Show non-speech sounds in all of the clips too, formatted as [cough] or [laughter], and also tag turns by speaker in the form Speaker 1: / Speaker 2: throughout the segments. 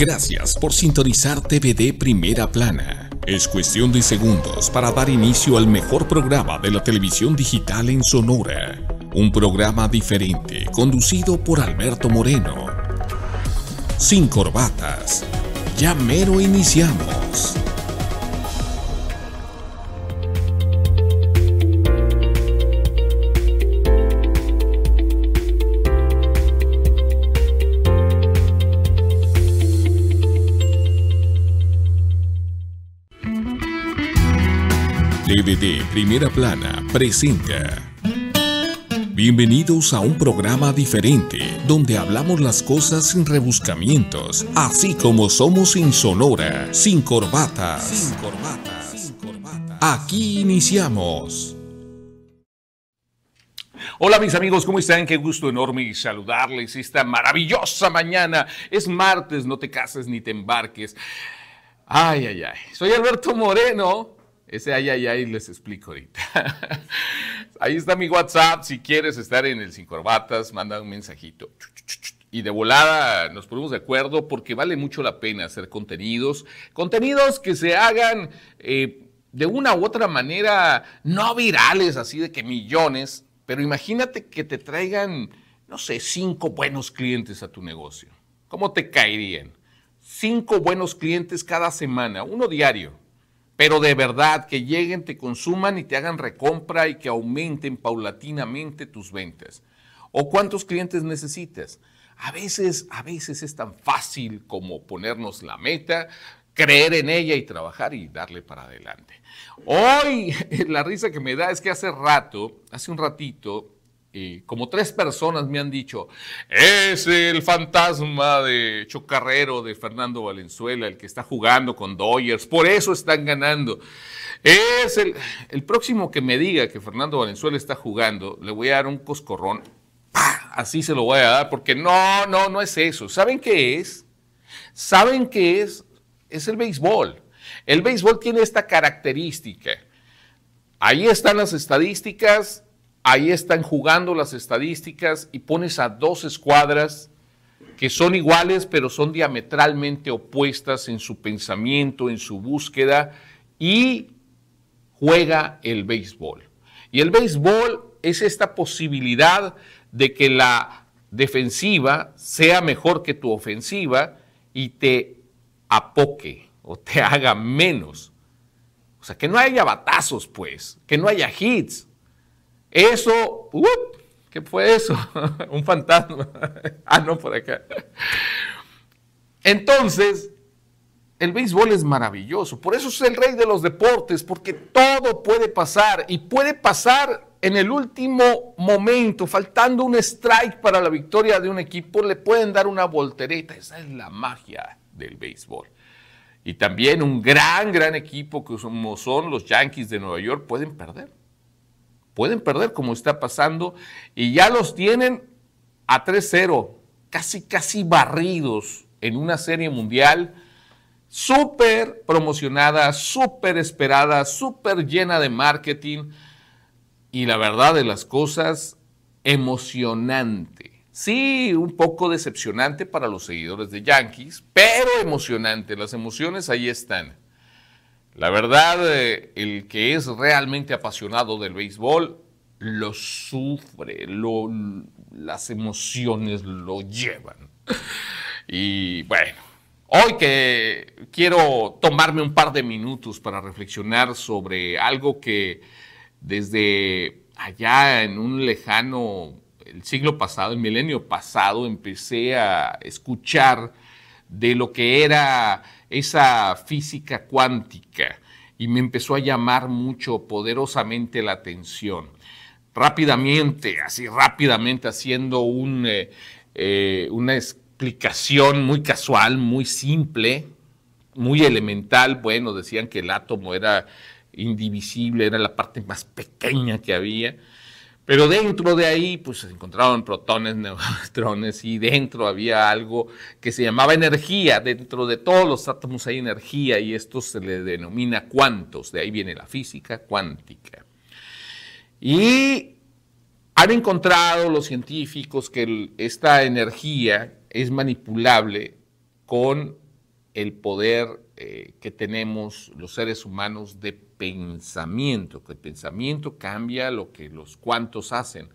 Speaker 1: Gracias por sintonizar TVD Primera Plana. Es cuestión de segundos para dar inicio al mejor programa de la televisión digital en Sonora. Un programa diferente, conducido por Alberto Moreno. Sin corbatas. Ya mero iniciamos. de Primera Plana presenta. Bienvenidos a un programa diferente, donde hablamos las cosas sin rebuscamientos, así como somos en Sonora, sin corbatas. Sin corbatas. Sin corbatas. Aquí iniciamos. Hola mis amigos, ¿cómo están? Qué gusto enorme saludarles esta maravillosa mañana. Es martes, no te cases ni te embarques. Ay, ay, ay. Soy Alberto Moreno ese ay, ay, ay les explico ahorita. [laughs] Ahí está mi WhatsApp. Si quieres estar en el Sin Corbatas, manda un mensajito. Y de volada nos ponemos de acuerdo porque vale mucho la pena hacer contenidos. Contenidos que se hagan eh, de una u otra manera, no virales, así de que millones. Pero imagínate que te traigan, no sé, cinco buenos clientes a tu negocio. ¿Cómo te caerían? Cinco buenos clientes cada semana, uno diario pero de verdad que lleguen, te consuman y te hagan recompra y que aumenten paulatinamente tus ventas. O cuántos clientes necesitas. A veces, a veces es tan fácil como ponernos la meta, creer en ella y trabajar y darle para adelante. Hoy [laughs] la risa que me da es que hace rato, hace un ratito, como tres personas me han dicho, es el fantasma de Chocarrero, de Fernando Valenzuela, el que está jugando con Doyers, por eso están ganando. Es el, el próximo que me diga que Fernando Valenzuela está jugando, le voy a dar un coscorrón, así se lo voy a dar, porque no, no, no es eso. ¿Saben qué es? ¿Saben qué es? Es el béisbol. El béisbol tiene esta característica. Ahí están las estadísticas, ahí están jugando las estadísticas y pones a dos escuadras que son iguales, pero son diametralmente opuestas en su pensamiento, en su búsqueda, y juega el béisbol. Y el béisbol es esta posibilidad de que la defensiva sea mejor que tu ofensiva y te apoque o te [laughs] haga menos. O sea, que no haya batazos, pues, que no haya hits, eso, ¿qué fue eso? [laughs] Un fantasma. [laughs] ah, no, por acá. Entonces, el béisbol es maravilloso. Por eso es el rey de los deportes, porque todo puede pasar y puede pasar en el último momento, faltando un strike para la victoria de un equipo, le pueden dar una voltereta. Esa es la magia del béisbol. Y también un gran, gran equipo como son los Yankees de Nueva York pueden perder pueden perder como está pasando y ya los tienen a 3-0, casi, casi barridos en una serie mundial súper promocionada, súper esperada, súper llena de marketing y la verdad de las cosas, emocionante. Sí, un poco decepcionante para los seguidores de Yankees, pero emocionante. Las emociones ahí están. La verdad, eh, el que es realmente apasionado del béisbol lo sufre, las emociones lo llevan. Y bueno, hoy que quiero tomarme un par de minutos para reflexionar sobre algo que desde allá en un lejano, el siglo pasado, el milenio pasado, empecé a escuchar de lo que era esa física cuántica y me empezó a llamar mucho poderosamente la atención. Rápidamente, así rápidamente, haciendo eh, eh, una explicación muy casual, muy simple, muy elemental. Bueno, decían que el átomo era indivisible, era la parte más pequeña que había. Pero dentro de ahí, pues se encontraron protones, neutrones y dentro había algo que se llamaba energía. Dentro de todos los átomos hay energía y esto se le denomina cuantos. De ahí viene la física cuántica. Y han encontrado los científicos que esta energía es manipulable con el poder eh, que tenemos los seres humanos de pensamiento, que el pensamiento cambia lo que los cuantos hacen.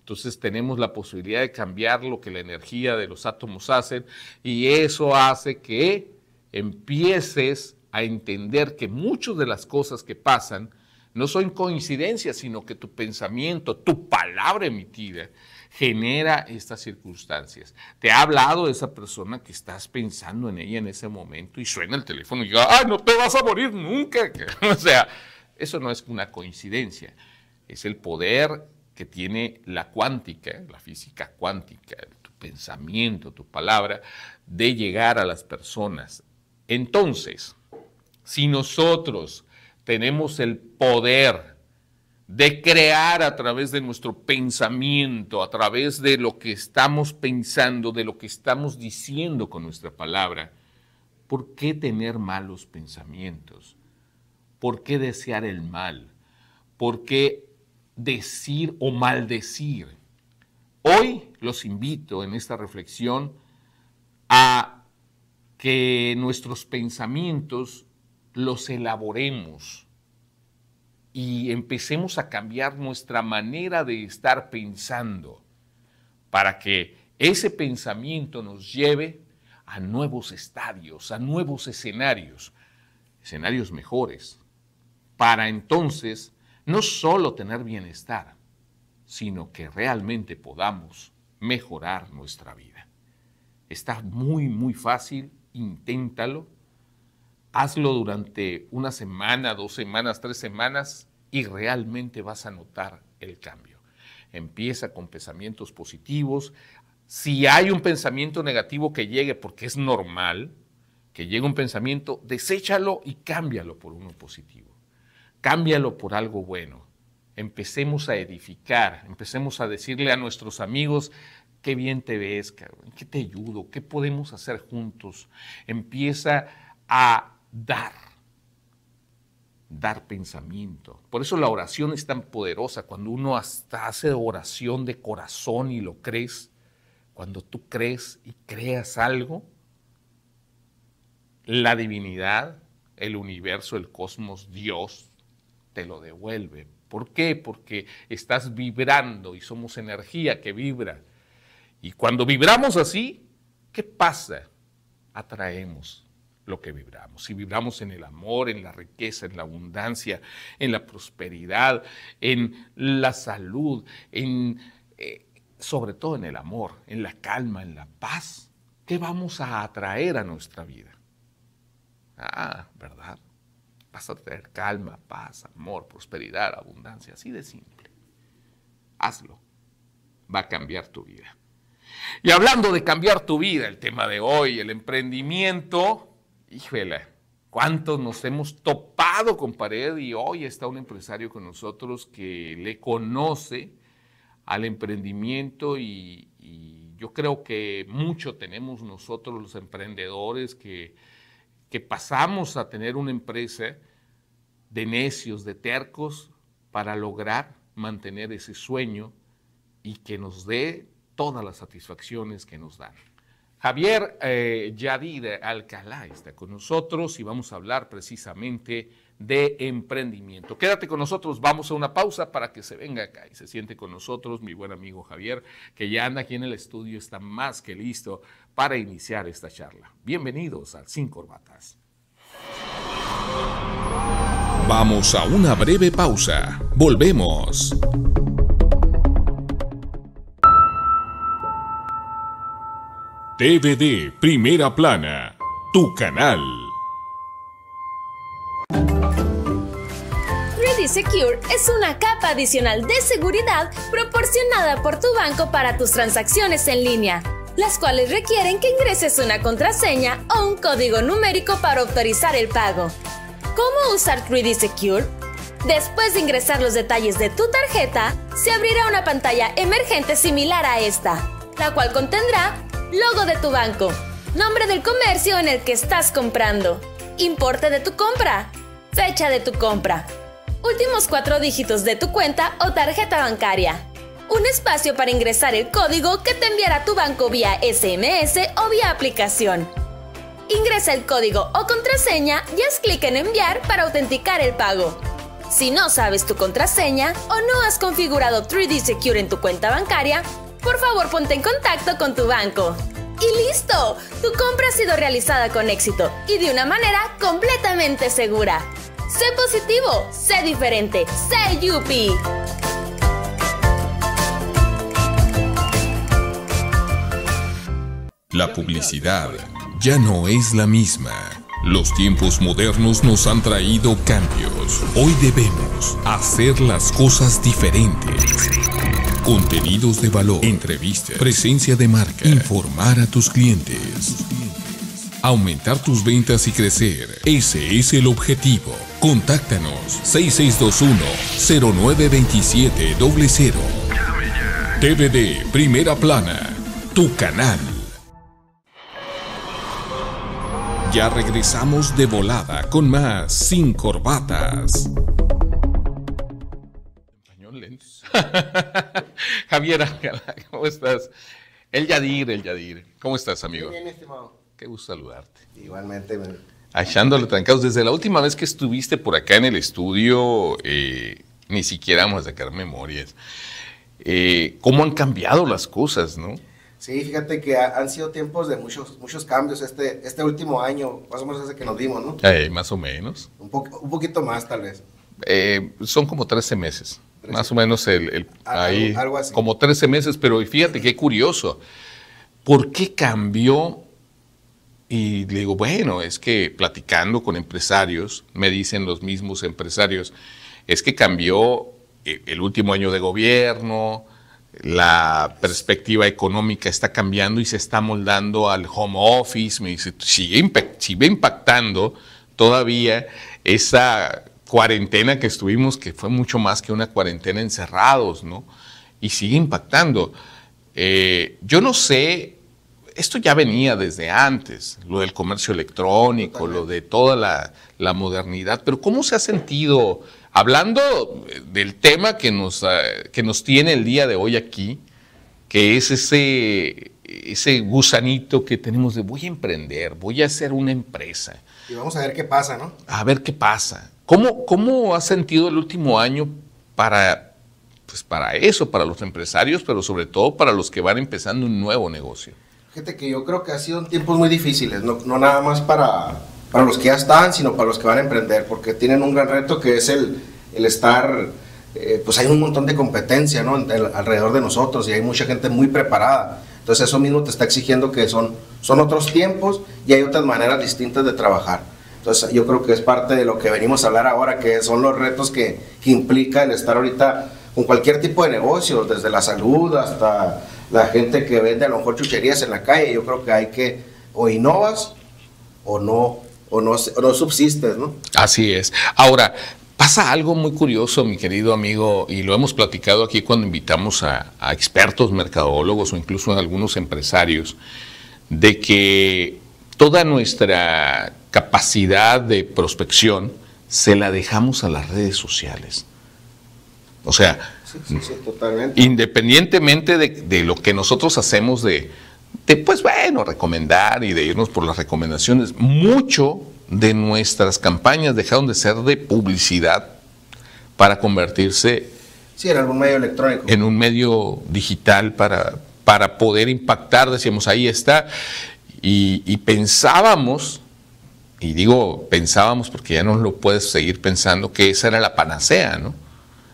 Speaker 1: Entonces tenemos la posibilidad de cambiar lo que la energía de los átomos hacen y eso hace que empieces a entender que muchas de las cosas que pasan no son coincidencias, sino que tu pensamiento, tu palabra emitida, genera estas circunstancias. Te ha hablado esa persona que estás pensando en ella en ese momento y suena el teléfono y diga, ¡ay, no te vas a morir
Speaker 2: nunca!
Speaker 1: [laughs] o sea, eso no es una coincidencia. Es el poder que tiene la cuántica, la física cuántica, tu pensamiento, tu palabra, de llegar a las personas. Entonces, si nosotros tenemos el poder de crear a través de nuestro pensamiento, a través de lo que estamos pensando, de lo que estamos diciendo con nuestra palabra. ¿Por qué tener malos pensamientos? ¿Por qué desear el mal? ¿Por qué decir o maldecir? Hoy los invito en esta reflexión a que nuestros pensamientos los elaboremos y empecemos a cambiar nuestra manera de estar pensando para que ese pensamiento nos lleve a nuevos estadios, a nuevos escenarios, escenarios mejores, para entonces no solo tener bienestar, sino que realmente podamos mejorar nuestra vida. Está muy, muy fácil, inténtalo hazlo durante una semana, dos semanas, tres semanas y realmente vas a notar el cambio. Empieza con pensamientos positivos. Si hay un pensamiento negativo que llegue, porque es normal que llegue un pensamiento, deséchalo y cámbialo por uno positivo. Cámbialo por algo bueno. Empecemos a edificar, empecemos a decirle a nuestros amigos, qué bien te ves, qué te ayudo, qué podemos hacer juntos. Empieza a dar, dar pensamiento. Por eso la oración es tan poderosa, cuando uno hasta hace oración de corazón y lo crees, cuando tú crees y creas algo, la divinidad, el universo, el cosmos, Dios, te lo devuelve. ¿Por qué? Porque estás vibrando y somos energía que vibra. Y cuando vibramos así, ¿qué pasa? Atraemos lo que vibramos. Si vibramos en el amor, en la riqueza, en la abundancia, en la prosperidad, en la salud, en, eh, sobre todo en el amor, en la calma, en la paz, ¿qué vamos a atraer a nuestra vida? Ah, ¿verdad? Vas a traer calma, paz, amor, prosperidad, abundancia, así de simple. Hazlo. Va a cambiar tu vida. Y hablando de cambiar tu vida, el tema de hoy, el emprendimiento, híjole, cuántos nos hemos topado con pared y hoy está un empresario con nosotros que le conoce al emprendimiento y, yo creo que mucho tenemos nosotros los emprendedores que, que pasamos a tener una empresa de necios, de tercos, para lograr mantener ese sueño y que nos dé todas las satisfacciones que nos dan. Javier eh, Yadid Alcalá está con nosotros y vamos a hablar precisamente de emprendimiento. Quédate con nosotros, vamos a una pausa para que se venga acá y se siente con nosotros mi buen amigo Javier, que ya anda aquí en el estudio, está más que listo para iniciar esta charla. Bienvenidos al Sin Corbatas. Vamos a una breve pausa. Volvemos. TVD Primera Plana, tu canal.
Speaker 2: 3D Secure es una capa adicional de seguridad proporcionada por tu banco para tus transacciones en línea, las cuales requieren que ingreses una contraseña o un código numérico para autorizar el pago. ¿Cómo usar 3D Secure? Después de ingresar los detalles de tu tarjeta, se abrirá una pantalla emergente similar a esta, la cual contendrá Logo de tu banco. Nombre del comercio en el que estás comprando. Importe de tu compra. Fecha de tu compra. Últimos cuatro dígitos de tu cuenta o tarjeta bancaria. Un espacio para ingresar el código que te enviará tu banco vía SMS o vía aplicación. Ingresa el código o contraseña y haz clic en enviar para autenticar el pago. Si no sabes tu contraseña o no has configurado 3D Secure en tu cuenta bancaria, por favor ponte en contacto con tu banco. ¡Y listo! Tu compra ha sido realizada con éxito y de una manera completamente segura. Sé positivo, sé diferente, sé Yupi.
Speaker 1: La publicidad ya no es la misma. Los tiempos modernos nos han traído cambios. Hoy debemos hacer las cosas diferentes. Contenidos de valor, entrevistas, presencia de marca, informar a tus clientes. Aumentar tus ventas y crecer. Ese es el objetivo. Contáctanos 6621 0927 00 TVD Primera Plana, tu canal. Ya regresamos de volada con más Sin Corbatas. [laughs] Javier [laughs] ¿cómo estás? El Yadir, el Yadir. ¿Cómo estás, amigo? Muy
Speaker 3: bien, estimado. Qué gusto saludarte. Igualmente,
Speaker 1: Achándole trancados. Desde la última vez que estuviste por acá en el estudio, eh, ni siquiera vamos a sacar memorias. Eh, ¿Cómo han cambiado las cosas, no?
Speaker 3: Sí, fíjate que han sido tiempos de muchos, muchos cambios este, este último año, más o menos desde que nos dimos, ¿no?
Speaker 1: Eh, más o menos. Un,
Speaker 3: un poquito más, tal vez.
Speaker 1: son como 13 meses. Más o menos el, ahí, como 13 meses, pero fíjate qué curioso. ¿Por qué cambió? Y le digo, bueno, es que platicando con empresarios, me dicen los mismos empresarios, es que cambió e, el último año de gobierno, la perspectiva económica está cambiando y se está moldando al home office, me dice, sigue impactando todavía esa cuarentena que estuvimos, que fue mucho más que una cuarentena encerrados, ¿no? Y sigue impactando. Eh, yo no sé, esto ya venía desde antes, lo del comercio electrónico, lo de toda la, modernidad, pero ¿cómo se ha sentido, hablando del tema que nos, eh, que nos tiene el día de hoy aquí, que es ese, ese gusanito que tenemos de voy a emprender, voy a hacer una empresa.
Speaker 3: Y vamos a ver qué pasa, ¿no?
Speaker 1: A ver qué pasa. ¿Cómo, cómo has sentido el último año para, pues para eso, para los empresarios, pero sobre todo para los que van empezando un nuevo negocio?
Speaker 3: Gente que yo creo que ha sido tiempos muy difíciles, no, no nada más para, para los que ya están, sino para los que van a emprender, porque tienen un gran reto que es el, el estar, eh, pues hay un montón de competencia ¿no? alrededor de nosotros y hay mucha gente muy preparada. Entonces eso mismo te está exigiendo que son, son otros tiempos y hay otras maneras distintas de trabajar. Entonces yo creo que es parte de lo que venimos a hablar ahora, que son los retos que, que implica el estar ahorita con cualquier tipo de negocio, desde la salud hasta la gente que vende a lo mejor chucherías en la calle. Yo creo que hay que o innovas o no, o no, no subsistes, ¿no?
Speaker 1: Así es. Ahora, Pasa algo muy curioso, mi querido amigo, y lo hemos platicado aquí cuando invitamos a, a, expertos, mercadólogos o incluso a algunos empresarios, de que toda nuestra capacidad de prospección, se la dejamos a las redes sociales. O sea, independientemente de, lo que nosotros hacemos de, pues bueno, recomendar y de irnos por las recomendaciones, mucho de nuestras campañas dejaron de ser de publicidad para convertirse
Speaker 3: en algún medio electrónico.
Speaker 1: En un medio digital para, para poder impactar, decíamos, ahí está. Y, y pensábamos y digo, pensábamos, porque ya no lo puedes seguir pensando, que esa era la panacea, ¿no?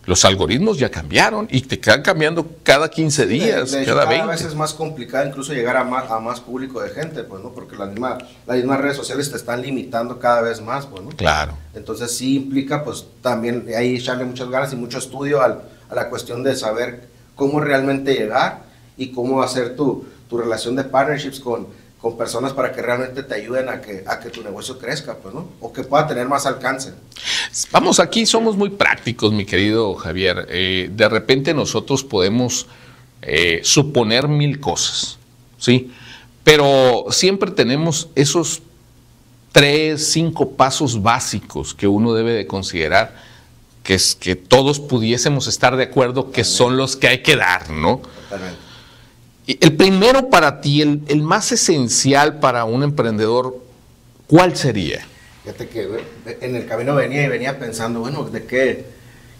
Speaker 1: Los algoritmos ya cambiaron y te quedan cambiando cada 15 días, cada, 20. cada 20. vez
Speaker 3: es más complicado incluso llegar a más, a más público de gente, pues, ¿no? Porque las mismas, redes sociales te están limitando cada vez más, pues, ¿no? Claro. Entonces sí implica, pues, también ahí echarle muchas ganas y mucho estudio a la cuestión de saber cómo realmente llegar y cómo hacer tu, tu relación de partnerships con con personas para que realmente te ayuden a que, a que tu negocio crezca, pues, ¿no? O que pueda tener más alcance.
Speaker 1: Vamos, aquí somos muy prácticos, mi querido Javier. Eh, de repente nosotros podemos eh, suponer mil cosas, ¿sí? Pero siempre tenemos esos tres, cinco pasos básicos que uno debe de considerar que, es, que todos pudiésemos estar de acuerdo que son los que hay que dar, ¿no? Totalmente. El primero para ti, el, más esencial para un emprendedor, ¿cuál sería?
Speaker 3: Fíjate que en el camino venía y venía pensando, bueno, ¿de qué?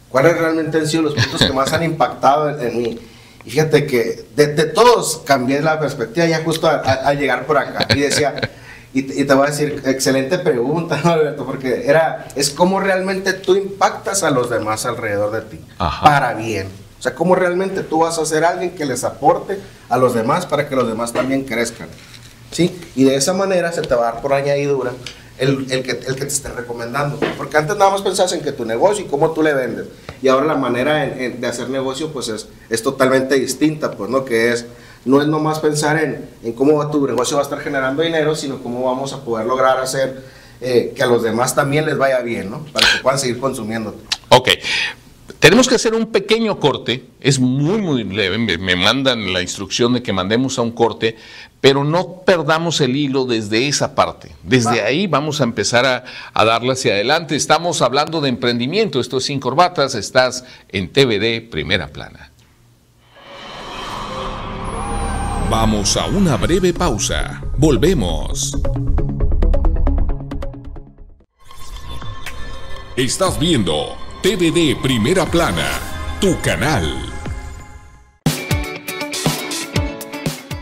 Speaker 3: ¿Cuáles realmente han sido los puntos que más han impactado en, mí? Y fíjate que de, todos cambié la perspectiva ya justo al llegar por acá. Y decía, y te, voy a decir, excelente pregunta, Alberto, porque era, es cómo realmente tú impactas a los demás alrededor de ti, para bien. O sea, ¿cómo realmente tú vas a ser alguien que les aporte a los demás para que los demás también crezcan? ¿Sí? Y de esa manera se te va a dar por añadidura el, el, que, el que te esté recomendando. Porque antes nada más pensabas en que tu negocio y cómo tú le vendes. Y ahora la manera de hacer negocio pues es, totalmente distinta, pues, ¿no? Que es, no es nomás pensar en, en cómo tu negocio va a estar generando dinero, sino cómo vamos a poder lograr hacer eh, que a los demás también les vaya bien, ¿no? Para que puedan seguir consumiéndote.
Speaker 1: Ok, tenemos que hacer un pequeño corte, es muy, muy leve, me, mandan la instrucción de que mandemos a un corte, pero no perdamos el hilo desde esa parte. Desde ahí vamos a empezar a, a darle hacia adelante. Estamos hablando de emprendimiento, esto es Sin Corbatas, estás en TVD Primera Plana. Vamos a una breve pausa, volvemos. Estás viendo TVD Primera Plana, tu canal.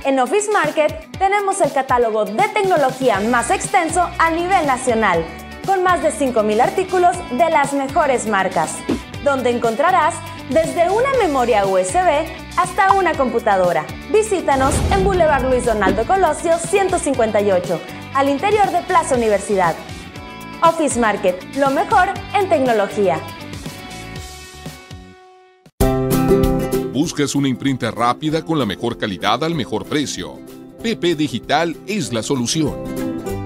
Speaker 2: En Office Market tenemos el catálogo de tecnología más extenso a nivel nacional, con más de 5.000 artículos de las mejores marcas, donde encontrarás desde una memoria USB hasta una computadora. Visítanos en Boulevard Luis Donaldo Colosio 158, al interior de Plaza Universidad. Office Market, lo mejor en tecnología.
Speaker 1: buscas una imprenta rápida con la mejor calidad al mejor precio, PP Digital es la solución.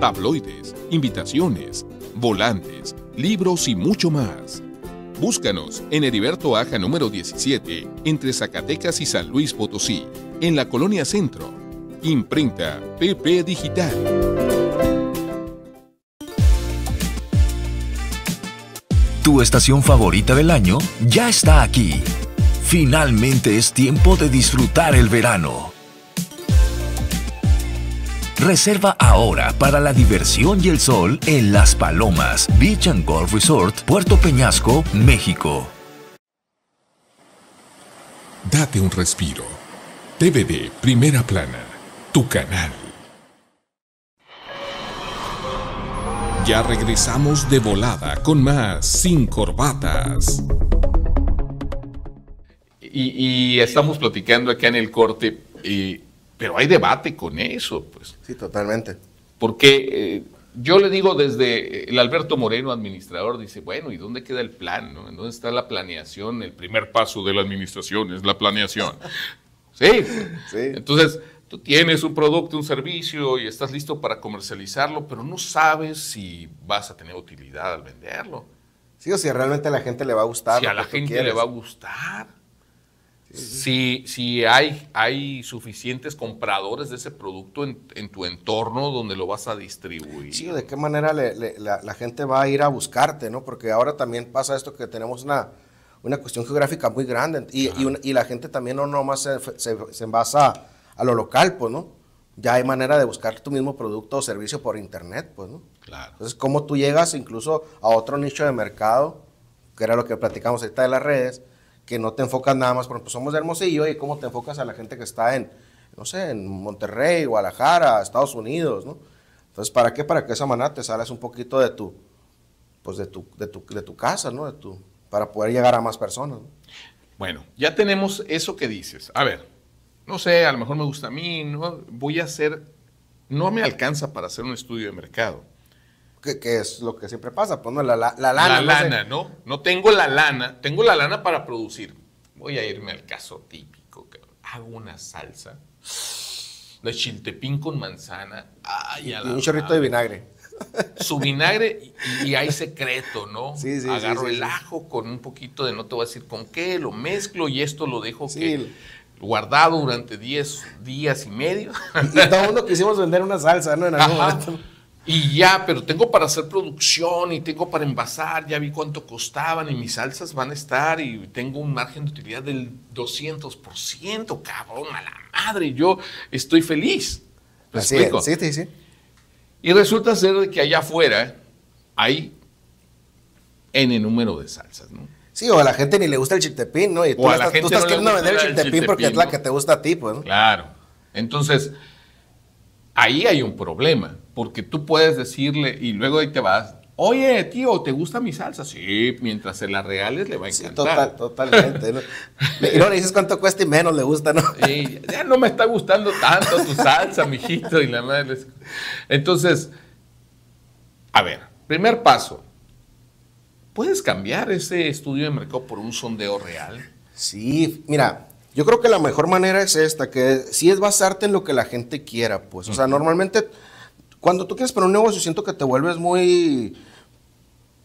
Speaker 1: Tabloides, invitaciones, volantes, libros y mucho más. Búscanos en Heriberto Aja número 17, entre Zacatecas y San Luis Potosí, en la Colonia Centro. Imprenta PP Digital. Tu estación favorita del año ya está aquí Finalmente es tiempo de disfrutar el verano. Reserva ahora para la diversión y el sol en Las Palomas Beach and Golf Resort, Puerto Peñasco, México. Date un respiro. TVD Primera Plana, tu canal. Ya regresamos de volada con más Sin Corbatas y, estamos platicando acá en el corte, pero hay debate con eso, pues. Sí, totalmente. Porque eh, yo le digo desde el Alberto Moreno, administrador, dice, bueno, ¿y dónde queda el plan? dónde está la planeación? El primer paso de la administración es la planeación. [laughs] sí. Entonces, tú tienes un producto, un servicio y estás listo para comercializarlo, pero no sabes si vas a tener utilidad al venderlo.
Speaker 3: Sí, o si realmente a la gente le va a gustar. Si a la gente le va a gustar
Speaker 1: si, si hay, hay suficientes compradores de ese producto en, en, tu entorno donde lo vas a distribuir. Sí, de
Speaker 3: qué manera la, gente va a ir a buscarte, ¿no? Porque ahora también pasa esto que tenemos una, una cuestión geográfica muy grande y, y, la gente también no nomás se, se, se envasa a lo local, pues, ¿no? Ya hay manera de buscar tu mismo producto o servicio por internet, pues, ¿no? Claro. Entonces, cómo tú llegas incluso a otro nicho de mercado, que era lo que platicamos ahorita de las redes, que no te enfocas nada más, por ejemplo, somos de Hermosillo y cómo te enfocas a la gente que está en, no sé, en Monterrey, Guadalajara, Estados Unidos, ¿no? Entonces, ¿para qué? Para que esa manera te sales un poquito de tu, pues de tu, de tu, casa, ¿no? De tu, para poder llegar a más personas. Bueno, ya tenemos eso que dices.
Speaker 2: A
Speaker 1: ver, no sé, a lo mejor me gusta a mí, ¿no? voy a hacer, no me
Speaker 3: alcanza para hacer un estudio de mercado que, es lo que siempre pasa, pues no, la, la, lana. La lana,
Speaker 1: ¿no? No tengo la lana, tengo la lana para producir. Voy a irme al caso típico, hago una salsa de chiltepín con manzana. y un chorrito de vinagre. Su vinagre y, hay secreto, ¿no? Sí, sí, Agarro el ajo con un poquito de no te voy a decir con qué, lo mezclo y esto lo dejo guardado durante 10 días y medio.
Speaker 3: Y, todo todo mundo quisimos vender una salsa, ¿no? En algún momento.
Speaker 1: Y ya, pero tengo para hacer producción y tengo para envasar, ya vi cuánto costaban y mis salsas van a estar y tengo un margen de utilidad del 200%, cabrón, a la madre, yo estoy feliz.
Speaker 3: Así sí, sí, sí.
Speaker 1: Y resulta ser que allá afuera hay N número de salsas, ¿no?
Speaker 3: Sí, o a la gente ni le gusta el chiltepín, ¿no? o a la gente no queriendo vender el porque es la que te gusta a ti, pues.
Speaker 1: ¿no? Claro. Entonces, ahí hay un problema porque tú puedes decirle y luego ahí te vas. Oye, tío, ¿te gusta mi salsa? Sí, mientras se la regales le va a encantar. Sí, totalmente. Y no le dices cuánto cuesta y menos le gusta, ¿no? Sí, ya no me está gustando tanto tu salsa, mijito, y la madre. Entonces, a ver, primer paso. ¿Puedes cambiar ese estudio de mercado por un sondeo real?
Speaker 3: Sí, mira, yo creo que la mejor manera es esta, que sí es basarte en lo que la gente quiera, pues. O sea, normalmente cuando tú quieres poner un negocio, siento que te vuelves muy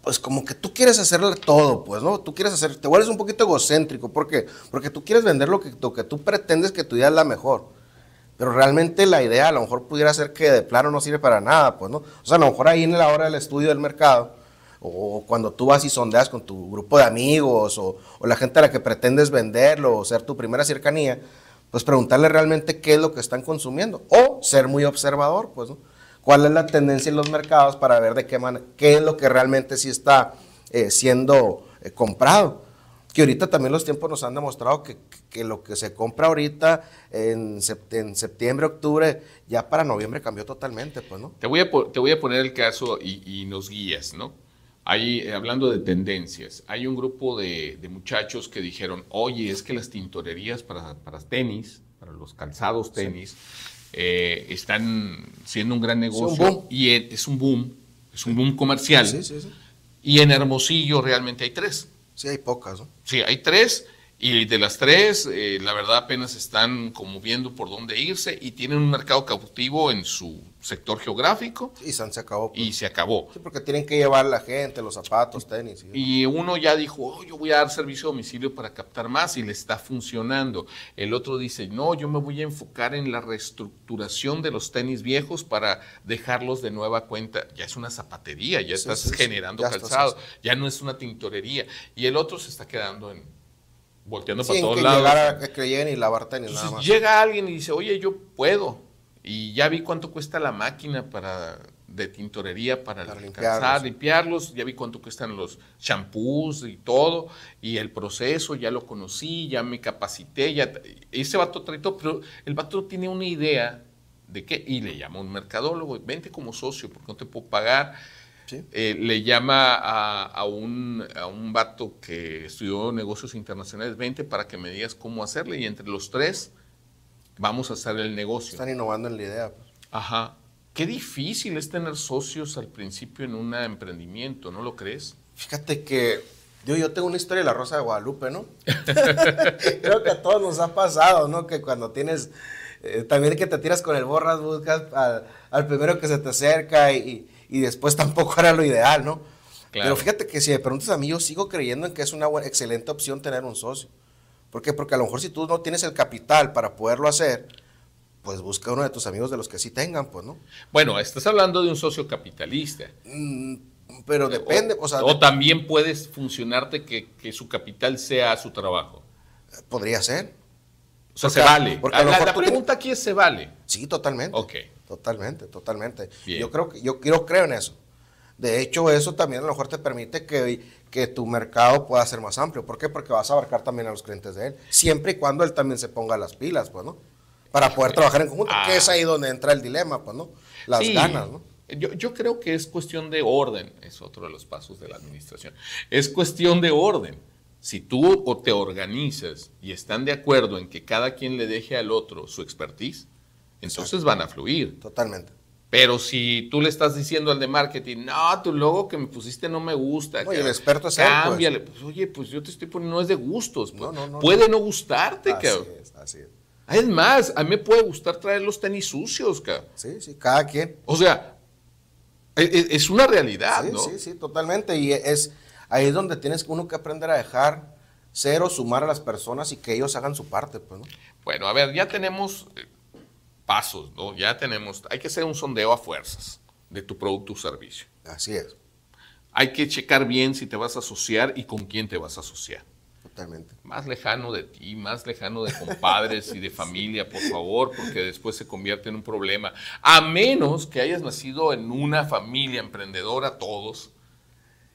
Speaker 3: pues como que tú quieres hacerle todo, pues, ¿no? Tú quieres hacer, te vuelves un poquito egocéntrico, ¿por qué? Porque tú quieres vender lo que, que tú pretendes que tu idea es la mejor. Pero realmente la idea a lo mejor pudiera ser que de plano no sirve para nada, pues, ¿no? O sea, a lo mejor ahí en la hora del estudio del mercado, o cuando tú vas y sondeas con tu grupo de amigos, o, o la gente a la que pretendes venderlo, o ser tu primera cercanía, pues preguntarle realmente qué es lo que están consumiendo, o ser muy observador, pues, ¿no? cuál es la tendencia en los mercados para ver de qué manera, qué es lo que realmente sí está eh, siendo eh, comprado. Que ahorita también los tiempos nos han demostrado que, que lo que se compra ahorita en, septiembre, octubre, ya para noviembre cambió totalmente, pues, ¿no?
Speaker 1: Te voy a, te voy a poner el caso y, nos guías, ¿no? Ahí, eh, hablando de tendencias, hay un grupo de, muchachos que dijeron, oye, es que las tintorerías para, para tenis, para los calzados tenis, eh, están siendo un gran negocio. Y e, es un boom, es un boom comercial. y en Hermosillo realmente hay tres. Sí, hay pocas. Sí, hay tres y de las tres, eh, la verdad apenas están como viendo por dónde irse y tienen un mercado cautivo en su sector geográfico. Y se acabó. Pues. Y se acabó. Sí,
Speaker 3: porque tienen que llevar la gente, los zapatos, tenis.
Speaker 1: Y, uno ya dijo, oh, yo voy a dar servicio a domicilio para captar más y le está funcionando. El otro dice, no, yo me voy a enfocar en la reestructuración de los tenis viejos para dejarlos de nueva cuenta. Ya es una zapatería, ya estás generando calzado, ya no es una tintorería. Y el otro se está quedando en volteando para todos que lados.
Speaker 3: y lavarte nada
Speaker 1: Llega alguien y dice, oye, yo puedo. Y ya vi cuánto cuesta la máquina para de tintorería para, limpiarlos. ya vi cuánto cuestan los champús y todo, y el proceso, ya lo conocí, ya me capacité, ya ese vato trae pero el vato tiene una idea de qué, y le llama un mercadólogo, vente como socio, porque no te puedo pagar, eh, le llama a, a, un, a vato que estudió negocios internacionales, 20 para que me digas cómo hacerle y entre los tres vamos a hacer el negocio. Están innovando en la idea. Pues. Ajá. Qué difícil es tener socios al principio en un emprendimiento, ¿no lo crees? Fíjate
Speaker 3: que yo, yo tengo una historia de la Rosa de Guadalupe, ¿no? [laughs] Creo que a todos nos ha pasado, ¿no? Que cuando tienes, eh, también que te tiras con el borras, buscas al primero que se te acerca y, y después [laughs] tampoco era lo ideal, ¿no? Pero fíjate que si me preguntas a mí, yo sigo creyendo en que es una excelente opción tener un socio. ¿Por qué? Porque a lo mejor si tú no tienes el capital para poderlo hacer, pues busca uno de tus amigos de los que sí tengan, pues, ¿no? Bueno,
Speaker 1: estás hablando de un socio capitalista.
Speaker 3: Mm, pero depende, o, O también
Speaker 1: puedes funcionarte que, que su capital sea su trabajo.
Speaker 3: Podría ser.
Speaker 1: O sea, se vale. la, pregunta
Speaker 3: aquí es, ¿se vale? Sí, totalmente. Ok. Totalmente, totalmente. Yo creo que yo, creo en eso. De hecho, eso también a lo mejor te permite que, que tu mercado pueda ser más amplio. ¿Por qué? Porque vas a abarcar también a los clientes de él. Siempre y cuando él también se ponga las pilas, pues, ¿no? Para poder trabajar en conjunto, que es ah. ahí donde entra el dilema, pues, ¿no? Las ganas, ¿no?
Speaker 1: Yo, yo, creo que es cuestión de orden, es otro de los pasos de la administración. Es cuestión de orden. Si tú o te organizas y están de acuerdo en que cada quien le deje al otro su expertise, entonces van a fluir. Totalmente. Pero si tú le estás diciendo al de marketing, no, tu logo que me pusiste no me gusta. Oye, el experto es pues. Cámbiale. pues. oye, pues yo te estoy poniendo, no es de gustos. Pues. No,
Speaker 3: no, no, puede no,
Speaker 1: gustarte, así Es, así es. Es más, a mí me puede gustar traer los tenis sucios, cabrón. Sí, sí, cada quien.
Speaker 3: O sea, e, e, es, una realidad, ¿no? Sí, sí, totalmente. Y es ahí es donde tienes uno que aprender a dejar cero, sumar a las personas y que ellos hagan su parte, pues, ¿no?
Speaker 1: Bueno, a ver, ya tenemos eh, pasos, ¿no? Ya tenemos, hay que hacer un sondeo a fuerzas de tu producto o servicio. Así es. Hay que checar bien si te vas a asociar y con quién te vas a asociar. Totalmente. Más lejano de ti, más lejano de compadres y de [laughs] familia, por favor, porque después se convierte en un problema. A menos que hayas nacido en una familia emprendedora, todos,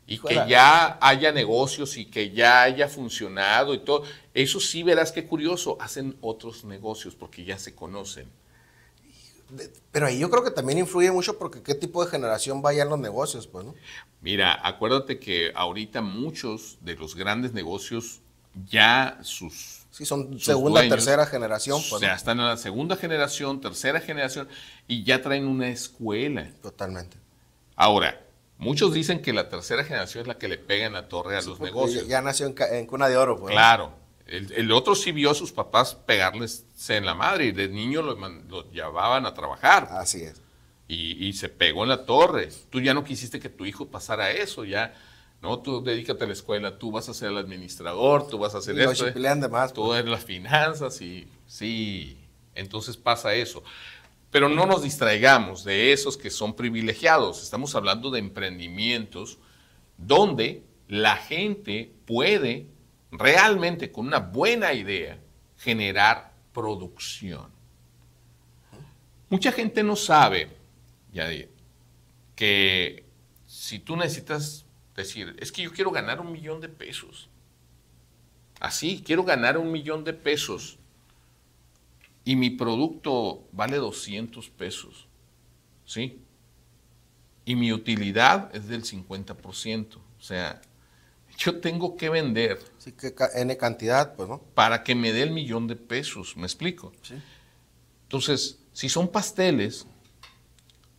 Speaker 1: y que ya haya negocios y que ya haya funcionado y todo. Eso sí verás qué curioso, hacen otros negocios porque ya se conocen
Speaker 3: pero ahí yo creo que también influye mucho porque qué tipo de generación a los negocios, pues,
Speaker 1: Mira, acuérdate que ahorita muchos de los grandes negocios ya sus...
Speaker 3: Sí, son segunda, tercera generación. Pues, o sea,
Speaker 1: están en la segunda generación, tercera generación y ya traen una escuela. Totalmente. Ahora, muchos dicen que la tercera generación es la que le pega en la torre a los negocios.
Speaker 3: Ya, nació en, en, cuna de oro, pues. Claro.
Speaker 1: El, otro sí vio a sus papás pegarles en la madre y de niño lo, llevaban a trabajar. Así es. Y, se pegó en la torre. Tú ya no quisiste que tu hijo pasara eso, ya. No, tú dedícate a la escuela, tú vas a ser el administrador, tú vas a hacer esto. Eh.
Speaker 3: de más. Pues. Tú
Speaker 1: eres las finanzas y sí. Entonces pasa eso. Pero no nos distraigamos de esos que son privilegiados. Estamos hablando de emprendimientos donde la gente puede realmente con una buena idea, generar producción. Mucha gente no sabe, Yadir, que si tú necesitas decir, es que yo quiero ganar un millón de pesos, así, quiero ganar un millón de pesos y mi producto vale 200 pesos, ¿sí? Y mi utilidad es del 50%, o sea, yo tengo que vender. Sí, que N cantidad, pues, ¿no? Para que me dé el millón de pesos, ¿me explico? Sí. Entonces, si son pasteles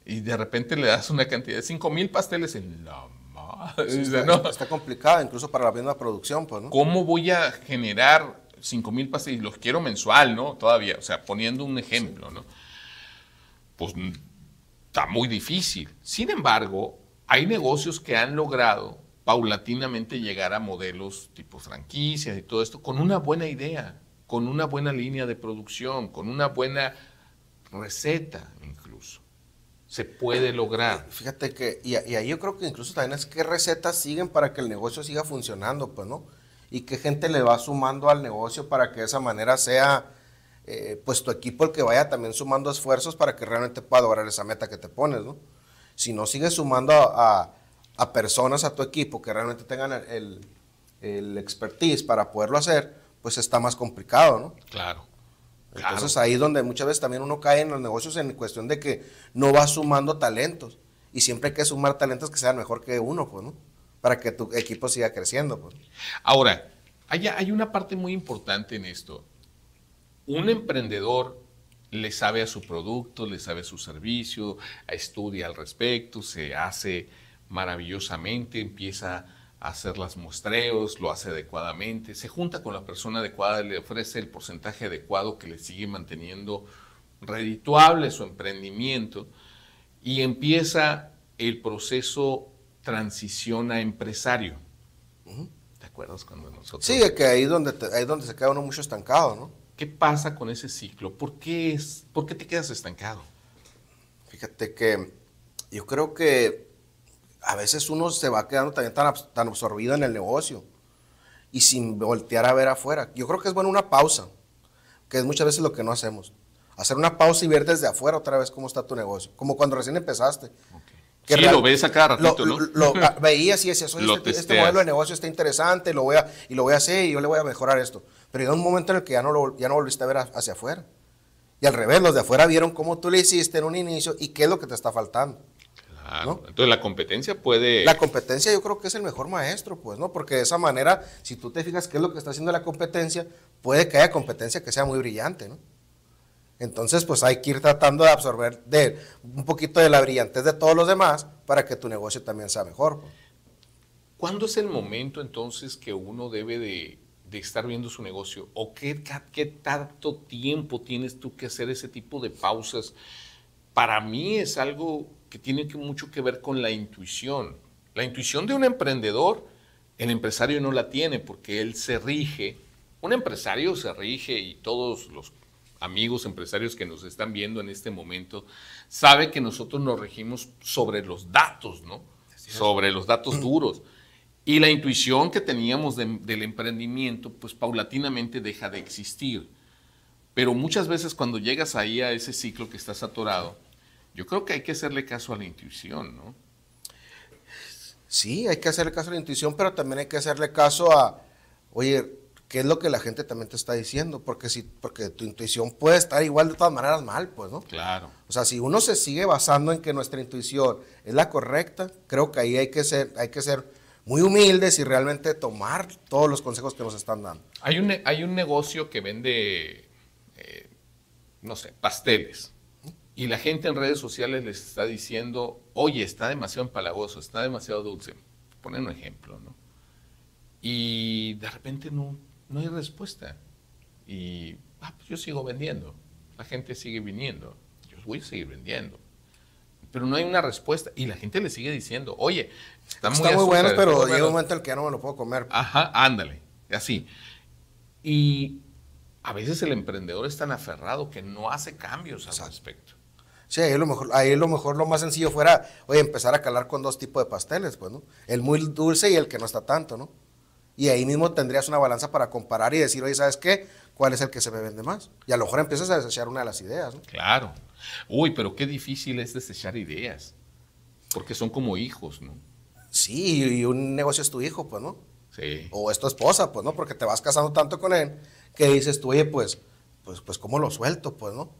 Speaker 1: y de repente le das una cantidad de 5 mil pasteles en la madre. está, no.
Speaker 3: está, complicado, incluso para la misma producción, pues, ¿no? ¿Cómo
Speaker 1: voy a generar 5 mil pasteles? Los quiero mensual, ¿no? Todavía, o sea, poniendo un ejemplo, ¿no? Pues está muy difícil. Sin embargo, hay negocios que han logrado paulatinamente llegar a modelos tipo franquicias y todo esto, con una buena idea, con una buena línea de producción, con una buena receta incluso. Se
Speaker 3: puede eh, lograr. Eh, fíjate que, y, ahí yo creo que incluso también es qué recetas siguen para que el negocio siga funcionando, pues, ¿no? Y qué gente le va sumando al negocio para que de esa manera sea, eh, pues, tu equipo el que vaya también sumando esfuerzos para que realmente pueda lograr esa meta que te pones, ¿no? Si no sigues sumando a a personas a tu equipo que realmente tengan el, expertise para poderlo hacer, pues está más complicado, ¿no? Claro. Entonces ahí donde muchas veces también uno cae en los negocios en cuestión de que no va sumando talentos. Y siempre hay que sumar talentos que sean mejor que uno, pues, ¿no? Para que tu equipo siga creciendo, pues.
Speaker 1: Ahora, hay, hay una parte muy importante en esto. Un emprendedor le sabe a su producto, le sabe a su servicio, estudia al respecto, se hace maravillosamente, empieza a hacer las muestreos, lo hace adecuadamente, se junta con la persona adecuada, le ofrece el porcentaje adecuado que le sigue manteniendo redituable su emprendimiento y empieza el proceso transición a empresario. ¿Te acuerdas cuando nosotros... Sí,
Speaker 3: que ahí donde, donde se queda uno mucho estancado, ¿no? ¿Qué pasa con ese ciclo? ¿Por qué, es, ¿Por qué te quedas estancado? Fíjate que yo creo que a veces uno se va quedando también tan, tan absorbido en el negocio y sin voltear a ver afuera. Yo creo que es bueno una pausa, que es muchas veces lo que no hacemos. Hacer una pausa y ver desde afuera otra vez cómo está tu negocio, como cuando recién empezaste. Que sí, lo ves a cada ratito, lo, [laughs] veías y decías, Oye, este, este modelo de negocio está interesante, lo voy y lo voy a hacer y yo le voy a mejorar esto. Pero llega un momento en el que ya no, lo, ya no volviste a ver hacia afuera. Y al revés, los de afuera vieron cómo tú lo hiciste en un inicio y qué es lo que te está faltando. Ah, entonces la competencia puede... La competencia yo creo que es el mejor maestro, pues, ¿no? Porque de esa manera, si tú te fijas qué es lo que está haciendo la competencia, puede que haya competencia que sea muy brillante, ¿no? Entonces, pues hay que ir tratando de absorber de, un poquito de la brillantez de todos los demás para que tu negocio también sea mejor. Pues. ¿Cuándo es el
Speaker 1: momento entonces que uno debe de, de estar viendo su negocio? ¿O qué, qué tanto tiempo tienes tú que hacer ese tipo de pausas? Para mí es algo que tiene mucho que ver con la intuición. La intuición de un emprendedor, el empresario no la tiene porque él se rige, un empresario se rige y todos los amigos empresarios que nos están viendo en este momento, sabe que nosotros nos regimos sobre los datos, ¿no? Sobre los datos duros. Y la intuición que teníamos del emprendimiento, pues paulatinamente deja de existir. Pero muchas veces cuando llegas ahí a ese ciclo que estás atorado, yo creo que hay que hacerle
Speaker 3: caso a la intuición, ¿no? Sí, hay que hacerle caso a la intuición, pero también hay que hacerle caso a, oye, ¿qué es lo que la gente también te está diciendo? Porque, si, porque tu intuición puede estar igual de todas maneras mal, pues, ¿no? Claro. O sea, si uno se sigue basando en que nuestra intuición es la correcta, creo que ahí hay que ser, hay que ser muy humildes y realmente tomar todos los consejos que nos están dando.
Speaker 1: Hay un, hay un negocio que vende, eh, no sé, pasteles y la gente en redes sociales les está diciendo, oye, está demasiado empalagoso, está demasiado dulce, ponen un ejemplo, ¿no? Y de repente no, no hay respuesta. Y ah, pues yo sigo vendiendo, la gente sigue viniendo, yo voy a seguir vendiendo. Pero no hay una respuesta y la gente le sigue diciendo, oye, está muy, está muy bueno, pero llega un momento en que ya no me lo puedo comer. Ajá, ándale, así. Y a veces el emprendedor es tan aferrado que no hace cambios al respecto.
Speaker 3: Sí, ahí lo mejor, ahí lo mejor, lo más sencillo fuera, oye, empezar a calar con dos tipos de pasteles, pues, ¿no? El muy dulce y el que no está tanto, ¿no? Y ahí mismo tendrías una balanza para comparar y decir, oye, ¿sabes qué? ¿Cuál es el que se me vende más? Y a lo mejor empiezas a desechar una de las ideas, ¿no?
Speaker 1: Claro. Uy, pero qué difícil es desechar ideas,
Speaker 3: porque son como hijos, ¿no? Sí, y un negocio es tu hijo, pues, ¿no? Sí. O es tu esposa, pues, ¿no? Porque te vas casando tanto con él que dices tú, oye, pues, pues, pues, ¿cómo lo suelto, pues, ¿no?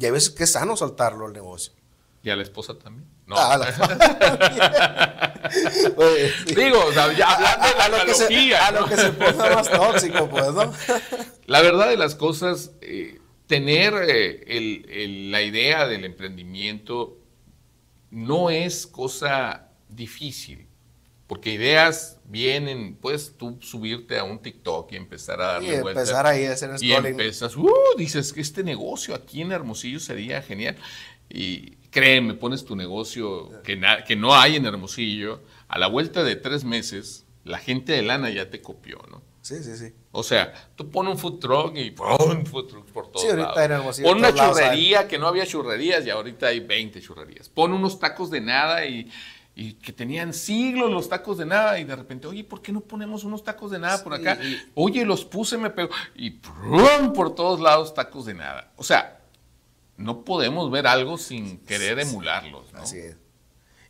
Speaker 3: Y a veces que es sano saltarlo al negocio.
Speaker 1: ¿Y a la esposa también? No.
Speaker 3: Digo, ya hablando a, de la lo analogía, Que se, A lo que se pone más tóxico, pues, ¿no?
Speaker 1: [laughs] la verdad de las cosas, eh, tener eh, la idea del emprendimiento no es cosa difícil. Porque ideas vienen, puedes tú subirte a un TikTok y empezar a darle y empezar
Speaker 3: ahí a hacer scrolling. Y
Speaker 1: empiezas, ¡uh! dices que este negocio aquí en Hermosillo sería genial. Y créeme, pones tu negocio que, no hay en Hermosillo. A la vuelta de tres meses, la gente de lana ya te copió, ¿no? Sí, sí, sí. O sea, tú pones un food truck y pon food truck por todos sí, ahorita
Speaker 3: lados. En Hermosillo, pon una churrería,
Speaker 1: que no había churrerías y ahorita hay 20 churrerías. Pon unos tacos de nada y y que tenían siglos los tacos de nada y de repente, oye, ¿por qué no ponemos unos tacos de nada por acá? Oye, los puse, me pego, y ¡prum! por todos lados tacos de nada. O sea, no podemos ver algo sin querer emularlos. ¿no? Así es.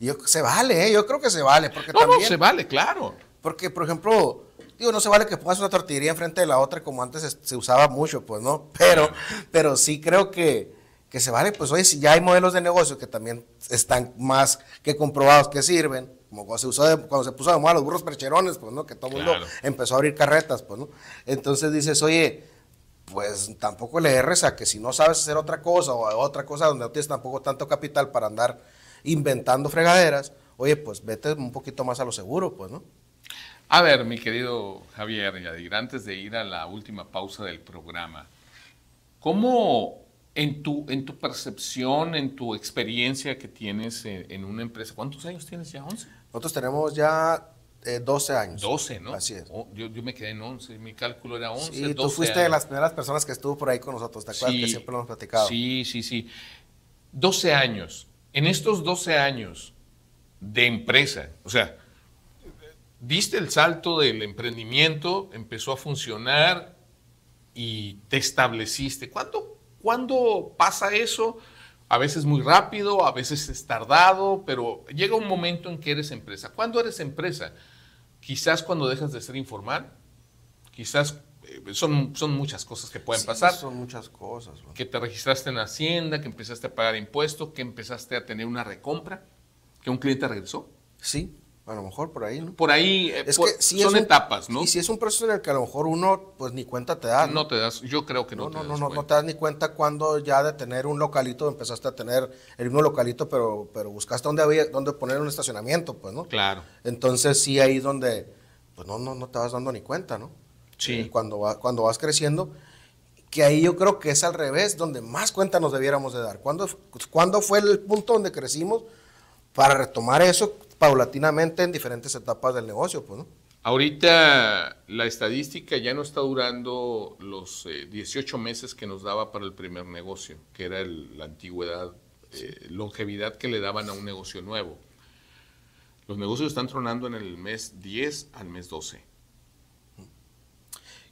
Speaker 3: Y se vale, ¿eh? yo creo que se vale. Porque no, también, se vale, claro. Porque, por ejemplo, digo, no se vale que pongas una tortillería enfrente de la otra como antes se, usaba mucho, pues, ¿no? Pero, pero sí creo que que se vale, pues oye, si ya hay modelos de negocio que también están más que comprobados que sirven, como cuando se, cuando se puso de moda los burros percherones, pues no, que todo el mundo empezó a abrir carretas, pues no. Entonces dices, oye, pues tampoco le erres a que si no sabes hacer otra cosa o otra cosa donde no tienes tampoco tanto capital para andar inventando fregaderas, oye, pues vete un poquito más a lo seguro, pues no. A ver, mi
Speaker 1: querido Javier Yadir, antes de ir a la última pausa del programa, ¿cómo en tu, en tu percepción, en tu experiencia que tienes eh, en, una empresa, ¿cuántos años tienes ya? ¿11?
Speaker 3: Nosotros tenemos ya 12 eh, años. 12, ¿no? Así es.
Speaker 1: Oh, yo, me quedé en 11, mi cálculo era 11. Y tú fuiste de
Speaker 3: las primeras personas que estuvo por ahí con nosotros, ¿te acuerdas? que siempre lo hemos platicado.
Speaker 1: Sí, sí, sí. 12 años. En estos 12 años de empresa, o sea, viste el salto del emprendimiento, empezó a funcionar y te estableciste. ¿Cuánto? ¿Cuándo pasa eso? A veces muy rápido, a veces es tardado, pero llega un momento en que eres empresa. ¿Cuándo eres empresa? Quizás cuando dejas de ser informal, quizás eh, son, son, muchas cosas que pueden pasar. Son muchas cosas. Que te registraste en Hacienda, que empezaste a pagar impuestos, que empezaste a tener una recompra,
Speaker 3: que un cliente regresó. Sí. A lo mejor por ahí, ¿no? Por ahí eh, son etapas, ¿no? Y si es un proceso en el que a lo mejor uno, pues ni cuenta te da. No, te das, yo creo que no, no no, No, no te das ni cuenta cuando ya de tener un localito empezaste a tener el mismo localito, pero, pero buscaste dónde, había, dónde poner un estacionamiento, pues, ¿no? Claro. Entonces sí ahí donde, pues no, no, no te vas dando ni cuenta, ¿no? Sí. Y eh, cuando, va, cuando vas creciendo, que ahí yo creo que es al revés, donde más cuenta nos debiéramos de dar. ¿Cuándo, ¿Cuándo fue el punto donde crecimos para retomar eso paulatinamente en diferentes etapas del negocio. Pues,
Speaker 1: ahorita la estadística ya no está durando los 18 eh, meses que nos daba para el primer negocio, que era la antigüedad, eh, longevidad que le daban a un negocio nuevo. Los negocios están tronando en el mes 10 al mes 12.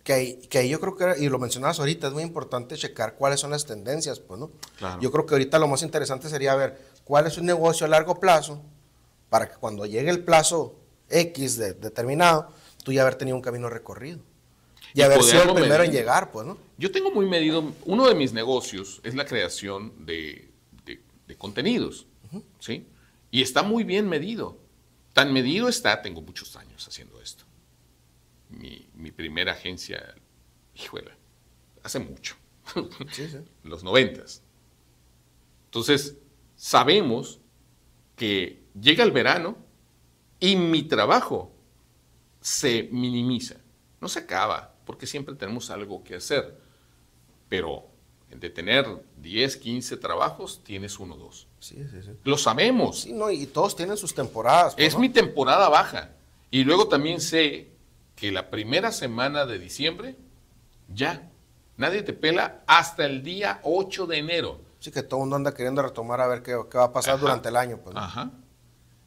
Speaker 3: Que ahí, yo creo que, y lo mencionabas ahorita, es muy importante checar cuáles son las tendencias, pues, Yo creo que ahorita lo más interesante sería ver cuál es un negocio a largo plazo, para que cuando llegue el plazo X determinado, tú ya haber tenido un camino recorrido. Y, haber sido el primero en llegar, pues, ¿no?
Speaker 1: Yo tengo muy medido, uno de mis negocios es la creación de, contenidos, ¿sí? Y está muy bien medido. Tan medido está, tengo muchos años haciendo esto. Mi, primera agencia, hijuela hace mucho. [laughs] Sí, sí. Los noventas. Entonces, sabemos que llega el verano y mi trabajo se minimiza. No se acaba, porque siempre tenemos algo que hacer. Pero de tener 10, 15 trabajos, tienes uno o dos. Sí, sí, sí. Lo sabemos. Sí,
Speaker 3: no, y todos tienen sus temporadas.
Speaker 1: Pues, es mi temporada baja. Y luego también sé que la primera semana de diciembre, ya, nadie te pela hasta
Speaker 3: el día 8 de enero. Sí, que todo el mundo anda queriendo retomar a ver qué, va a pasar durante el año. Pues, Ajá.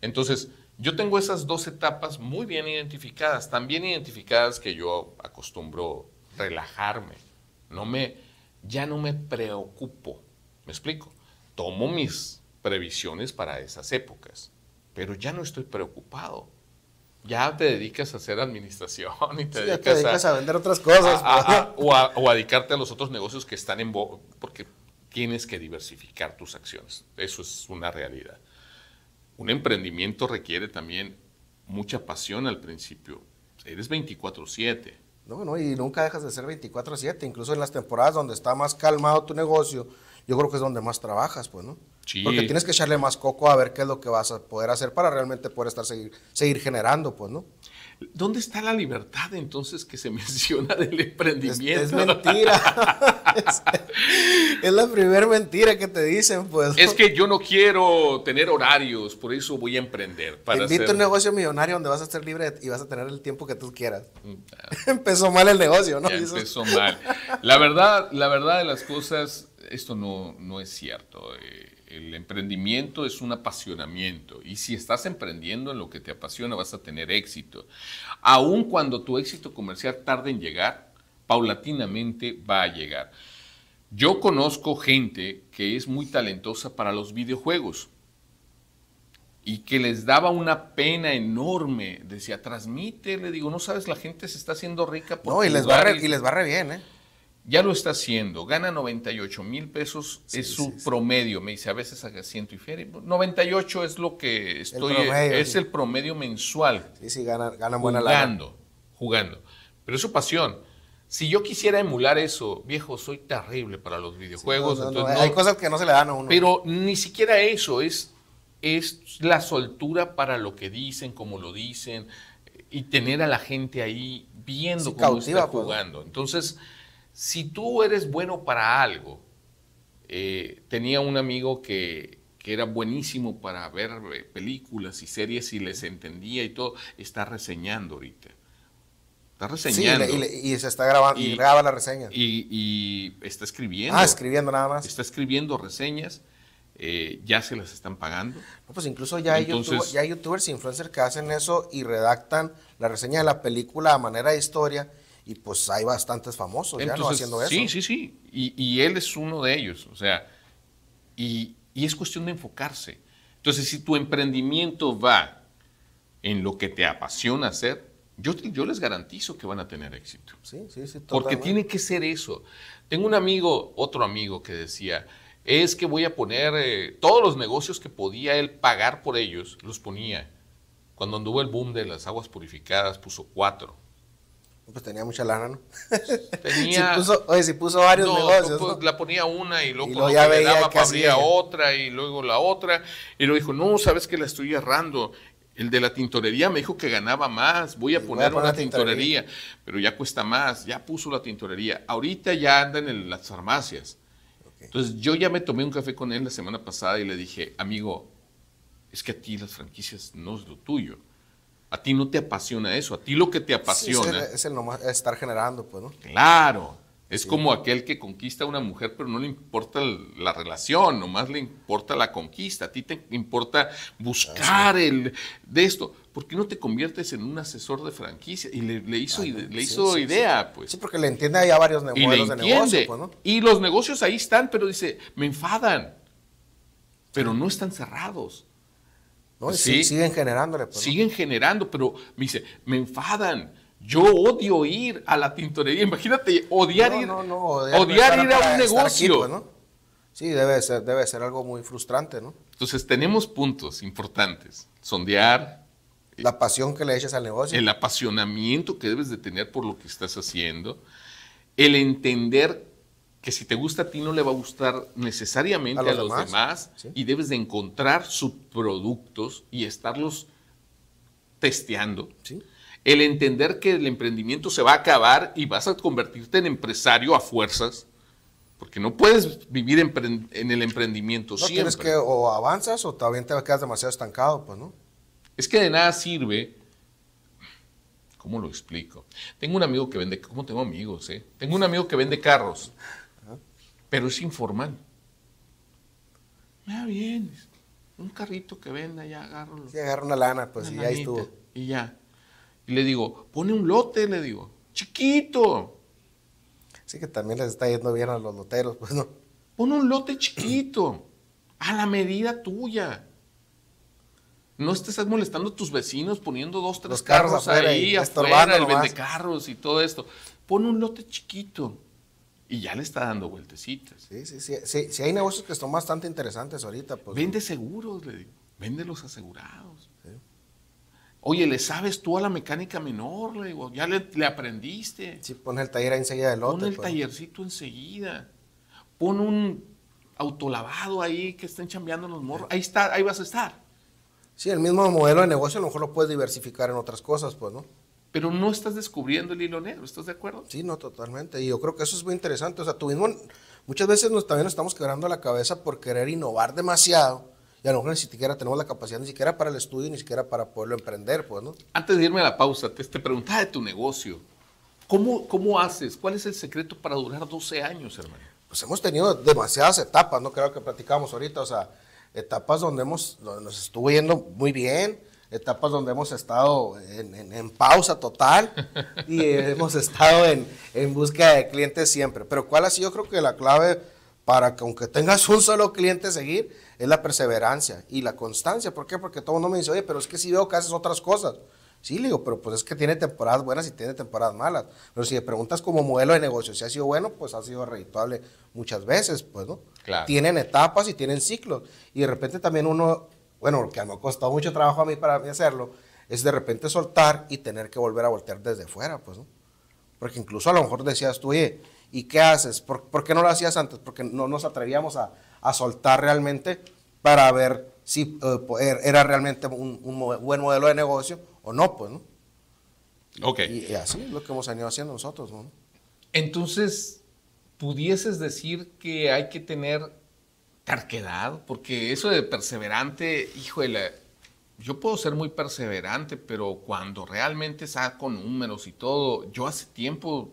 Speaker 3: Entonces,
Speaker 1: yo tengo esas dos etapas muy bien identificadas, tan bien identificadas que yo acostumbro relajarme. No me, ya no me preocupo. ¿Me explico? Tomo mis previsiones para esas épocas, pero ya no estoy preocupado. Ya te dedicas a hacer administración y te, dedicas, a, vender otras cosas. Pues. o, a, dedicarte a los otros negocios que están en... porque tienes que diversificar tus acciones. Eso es una realidad un emprendimiento requiere también mucha pasión al principio. Eres
Speaker 3: 24/7. No, no, y nunca dejas de ser 24/7, incluso en las temporadas donde está más calmado tu negocio, yo creo que es donde más trabajas, pues, ¿no? Porque tienes que echarle más coco a ver qué es lo que vas a poder hacer para realmente poder estar seguir, seguir generando, pues, ¿no? ¿Dónde está la libertad entonces que se [laughs] menciona del
Speaker 1: emprendimiento? Es,
Speaker 3: mentira. [laughs] es, la primera mentira que te dicen, pues. Es
Speaker 1: que yo no quiero tener horarios, por eso voy a emprender. Para un
Speaker 3: negocio millonario donde vas a estar libre y vas a tener el tiempo que tú quieras. Mm, [laughs] ah. empezó mal el negocio, ¿no? empezó mal.
Speaker 1: La verdad, la verdad de las cosas, esto no, no es cierto. Eh, el emprendimiento es un apasionamiento y si estás emprendiendo en lo que te apasiona vas a tener éxito. Aun cuando tu éxito comercial tarde en llegar, paulatinamente va a llegar. Yo conozco gente que es muy talentosa para los videojuegos y que les daba una pena enorme. Decía, transmite, le digo, no sabes, la gente se está haciendo rica por No, y les, va y les va bien, ¿eh? Ya lo está haciendo, gana 98 mil pesos, es su promedio, me dice, a veces haga ciento y feria. 98 es lo que estoy, es el promedio mensual. Sí, sí, gana, gana buena Jugando, jugando. Pero es su pasión. Si yo quisiera emular eso, viejo, soy terrible para los videojuegos. hay cosas que no se le dan a uno. Pero ni siquiera eso, es, es la soltura para lo que dicen, como lo dicen, y tener a la gente ahí viendo cómo está pues. jugando. Entonces si tú eres bueno para algo, eh, tenía un amigo que, que, era buenísimo para ver eh, películas y series y les entendía y todo, está reseñando ahorita. Está reseñando. Sí,
Speaker 3: y, se está grabando, y, graba la reseña.
Speaker 1: Y, está escribiendo. Ah, escribiendo nada más. Está escribiendo reseñas. Eh, ya se las están pagando.
Speaker 3: No, pues incluso ya, hay YouTubers ya youtubers influencers que hacen eso y redactan la reseña de la película a manera de historia y pues hay bastantes famosos ya haciendo eso. Sí,
Speaker 1: sí, sí. Y, él es uno de ellos, o sea, y, es cuestión de enfocarse. Entonces, si tu emprendimiento va en lo que te apasiona hacer, yo, yo, les garantizo que van a tener éxito.
Speaker 3: Sí, sí, sí. Porque tiene
Speaker 1: que ser eso. Tengo un amigo, otro amigo que decía, es que voy a poner eh, todos los negocios que podía él pagar por ellos, los ponía. Cuando anduvo el boom de las aguas purificadas, puso cuatro.
Speaker 3: Pues tenía mucha lana, ¿no? [laughs] oye, si puso varios pues, no, La
Speaker 1: ponía una y luego, la abría otra y luego la otra. Y luego dijo, no, sabes que la estoy errando. El de la tintorería me dijo que ganaba más, voy a, pues poner, una tintorería, pero ya cuesta más, ya puso la tintorería. Ahorita ya andan en las farmacias. Entonces yo ya me tomé un café con él la semana pasada y le dije, amigo, es que a ti las franquicias no es lo tuyo. A ti no te apasiona eso, a ti lo que te apasiona. es,
Speaker 3: el, estar generando, pues, ¿no? Claro. Es como
Speaker 1: aquel que conquista a una mujer, pero no le importa la relación, nomás le importa la conquista. A ti te importa buscar el de esto. ¿Por qué no te conviertes en un asesor de franquicia? Y le, hizo, idea, pues. Sí,
Speaker 3: porque le entiende ahí a varios negocios de pues,
Speaker 1: Y los negocios ahí están, pero dice, me enfadan. Pero no están cerrados. ¿no? Sí, siguen generándole. Pues, siguen generando, pero me dice, me enfadan. Yo odio ir a la tintorería. Imagínate, odiar ir,
Speaker 3: odiar, ir a un pues, negocio. ¿no? Sí, debe ser, debe ser algo muy frustrante, ¿no?
Speaker 1: Entonces tenemos puntos importantes. Sondear. La pasión que le echas al negocio. El apasionamiento que debes de tener por lo que estás haciendo. El entender que si te gusta a ti no le va a gustar necesariamente a los, demás, y debes de encontrar productos y estarlos testeando. El entender que el emprendimiento se va a acabar y vas a convertirte en empresario a fuerzas, porque no puedes vivir en el emprendimiento no, siempre. que
Speaker 3: o avanzas o también te quedas demasiado estancado, pues, ¿no?
Speaker 1: Es que de nada sirve ¿Cómo lo explico? Tengo un amigo que vende, ¿cómo tengo amigos? Eh? Tengo un amigo que vende carros pero es informal. Ya ah, bien, un carrito que venda, ya agarro. Sí, agarro una
Speaker 3: lana, pues, y ahí estuvo. Y ya. Y le digo, pone un lote, le digo, chiquito. Sí, que también les está yendo bien a los loteros, pues no. Pon un lote chiquito, a la medida tuya.
Speaker 1: No estés molestando a tus vecinos poniendo dos, tres los carros, carros afuera ahí, afuera, el vende carros y todo esto. Pone un lote chiquito y ya le está dando vueltecitas.
Speaker 3: Sí, sí, sí. si hay negocios que son bastante interesantes ahorita. Pues, Vende seguros, le digo. Vende los asegurados. Oye, ¿le sabes tú a la mecánica menor? Le digo, ya
Speaker 1: le, aprendiste. Sí,
Speaker 3: pon el taller enseguida del otro. Pon el pues.
Speaker 1: tallercito enseguida. Pon un autolavado ahí que estén chambeando los morros. Ahí está, ahí vas a estar.
Speaker 3: Sí, el mismo modelo de negocio a lo mejor lo puedes diversificar en otras cosas, pues, ¿no? pero no estás descubriendo el hilo negro, ¿estás de acuerdo? Sí, no, totalmente. Y yo creo que eso es muy interesante. O sea, tú mismo, muchas veces nos, también nos estamos quebrando la cabeza por querer innovar demasiado. Y a lo mejor ni siquiera tenemos la capacidad, ni siquiera para el estudio, ni siquiera para poderlo emprender, pues, ¿no?
Speaker 1: Antes de irme a la pausa, te, preguntaba de tu negocio.
Speaker 3: ¿Cómo, ¿Cómo haces? ¿Cuál es el secreto para durar 12 años, hermano? Pues hemos tenido demasiadas etapas, ¿no? Creo que platicamos ahorita, o sea, etapas donde, hemos, donde nos estuvo yendo muy bien, etapas donde hemos estado en, pausa total y [laughs] hemos estado en, en búsqueda de clientes siempre. Pero ¿cuál ha sido? Yo creo que la clave para que aunque tengas un solo cliente seguir es la perseverancia y la constancia. ¿Por qué? Porque todo el me dice, oye, pero es que si veo que haces otras cosas. Sí, le digo, pero pues es que tiene temporadas buenas y tiene temporadas malas. Pero si le preguntas como modelo de negocio si ha sido bueno, pues ha sido redituable muchas veces, pues, ¿no? Tienen etapas y tienen ciclos. Y de repente también uno bueno, lo que me ha costado mucho trabajo a mí para hacerlo, es de repente soltar y tener que volver a voltear desde fuera, pues, Porque incluso a lo mejor decías tú, oye, ¿y qué haces? ¿Por, qué no lo hacías antes? Porque no nos atrevíamos a, soltar realmente para ver si eh, er, era realmente un, buen modelo de negocio o no, pues, ¿no? Ok. Y, así es lo que hemos venido haciendo nosotros, ¿no?
Speaker 1: Entonces, pudieses decir que hay que tener porque eso de perseverante, híjole, yo puedo ser muy perseverante, pero cuando realmente saco números y todo, yo hace tiempo,